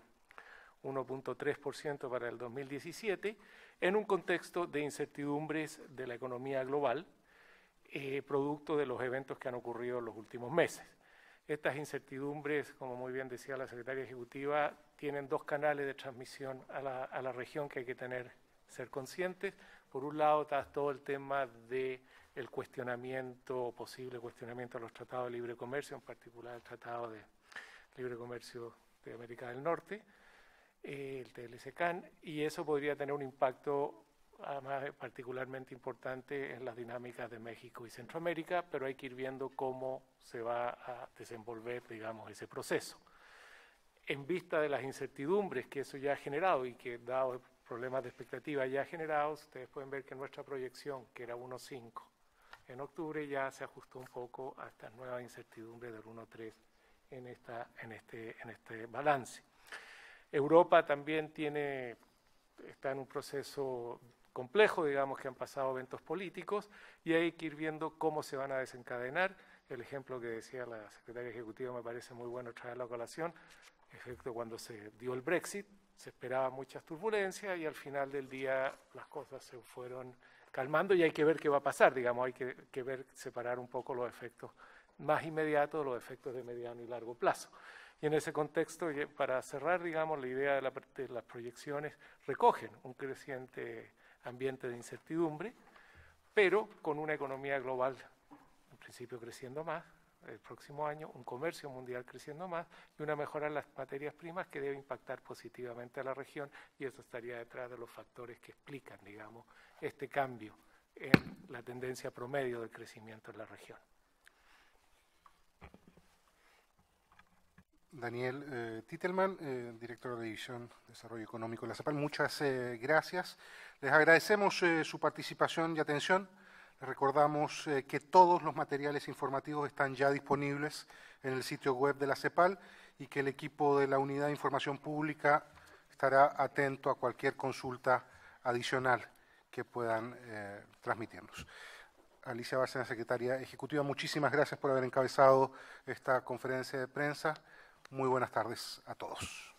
1.3% para el 2017 en un contexto de incertidumbres de la economía global, eh, producto de los eventos que han ocurrido en los últimos meses. Estas incertidumbres, como muy bien decía la secretaria ejecutiva, tienen dos canales de transmisión a la, región que hay que tener, ser conscientes. Por un lado está todo el tema del cuestionamiento, posible cuestionamiento a los tratados de libre comercio, en particular el Tratado de Libre Comercio de América del Norte, eh, el TLCCAN, y eso podría tener un impacto además particularmente importante en las dinámicas de México y Centroamérica, pero hay que ir viendo cómo se va a desenvolver, digamos, ese proceso. En vista de las incertidumbres que eso ya ha generado y que, dado problemas de expectativa ya generados, ustedes pueden ver que nuestra proyección, que era 1.5 en octubre, ya se ajustó un poco a estas nuevas incertidumbres del 1.3 en, en, este, en este balance. Europa también tiene, está en un proceso complejo, digamos, que han pasado eventos políticos y hay que ir viendo cómo se van a desencadenar. El ejemplo que decía la secretaria ejecutiva me parece muy bueno traerlo a colación, efecto cuando se dio el Brexit, se esperaba muchas turbulencias y al final del día las cosas se fueron calmando y hay que ver qué va a pasar, digamos, hay que, que ver, separar un poco los efectos más inmediatos los efectos de mediano y largo plazo. Y en ese contexto, para cerrar, digamos, la idea de, de las proyecciones recogen un creciente ambiente de incertidumbre, pero con una economía global en principio creciendo más el próximo año, un comercio mundial creciendo más y una mejora en las materias primas que debe impactar positivamente a la región y eso estaría detrás de los factores que explican, digamos, este cambio en la tendencia promedio del crecimiento en la región. Daniel eh, Titelman, eh, director de la División de Desarrollo Económico de la CEPAL. Muchas eh, gracias. Les agradecemos su participación y atención. Les recordamos que todos los materiales informativos están ya disponibles en el sitio web de la CEPAL y que el equipo de la Unidad de Información Pública estará atento a cualquier consulta adicional que puedan transmitirnos. Alicia Bárcena, secretaria ejecutiva, muchísimas gracias por haber encabezado esta conferencia de prensa. Muy buenas tardes a todos.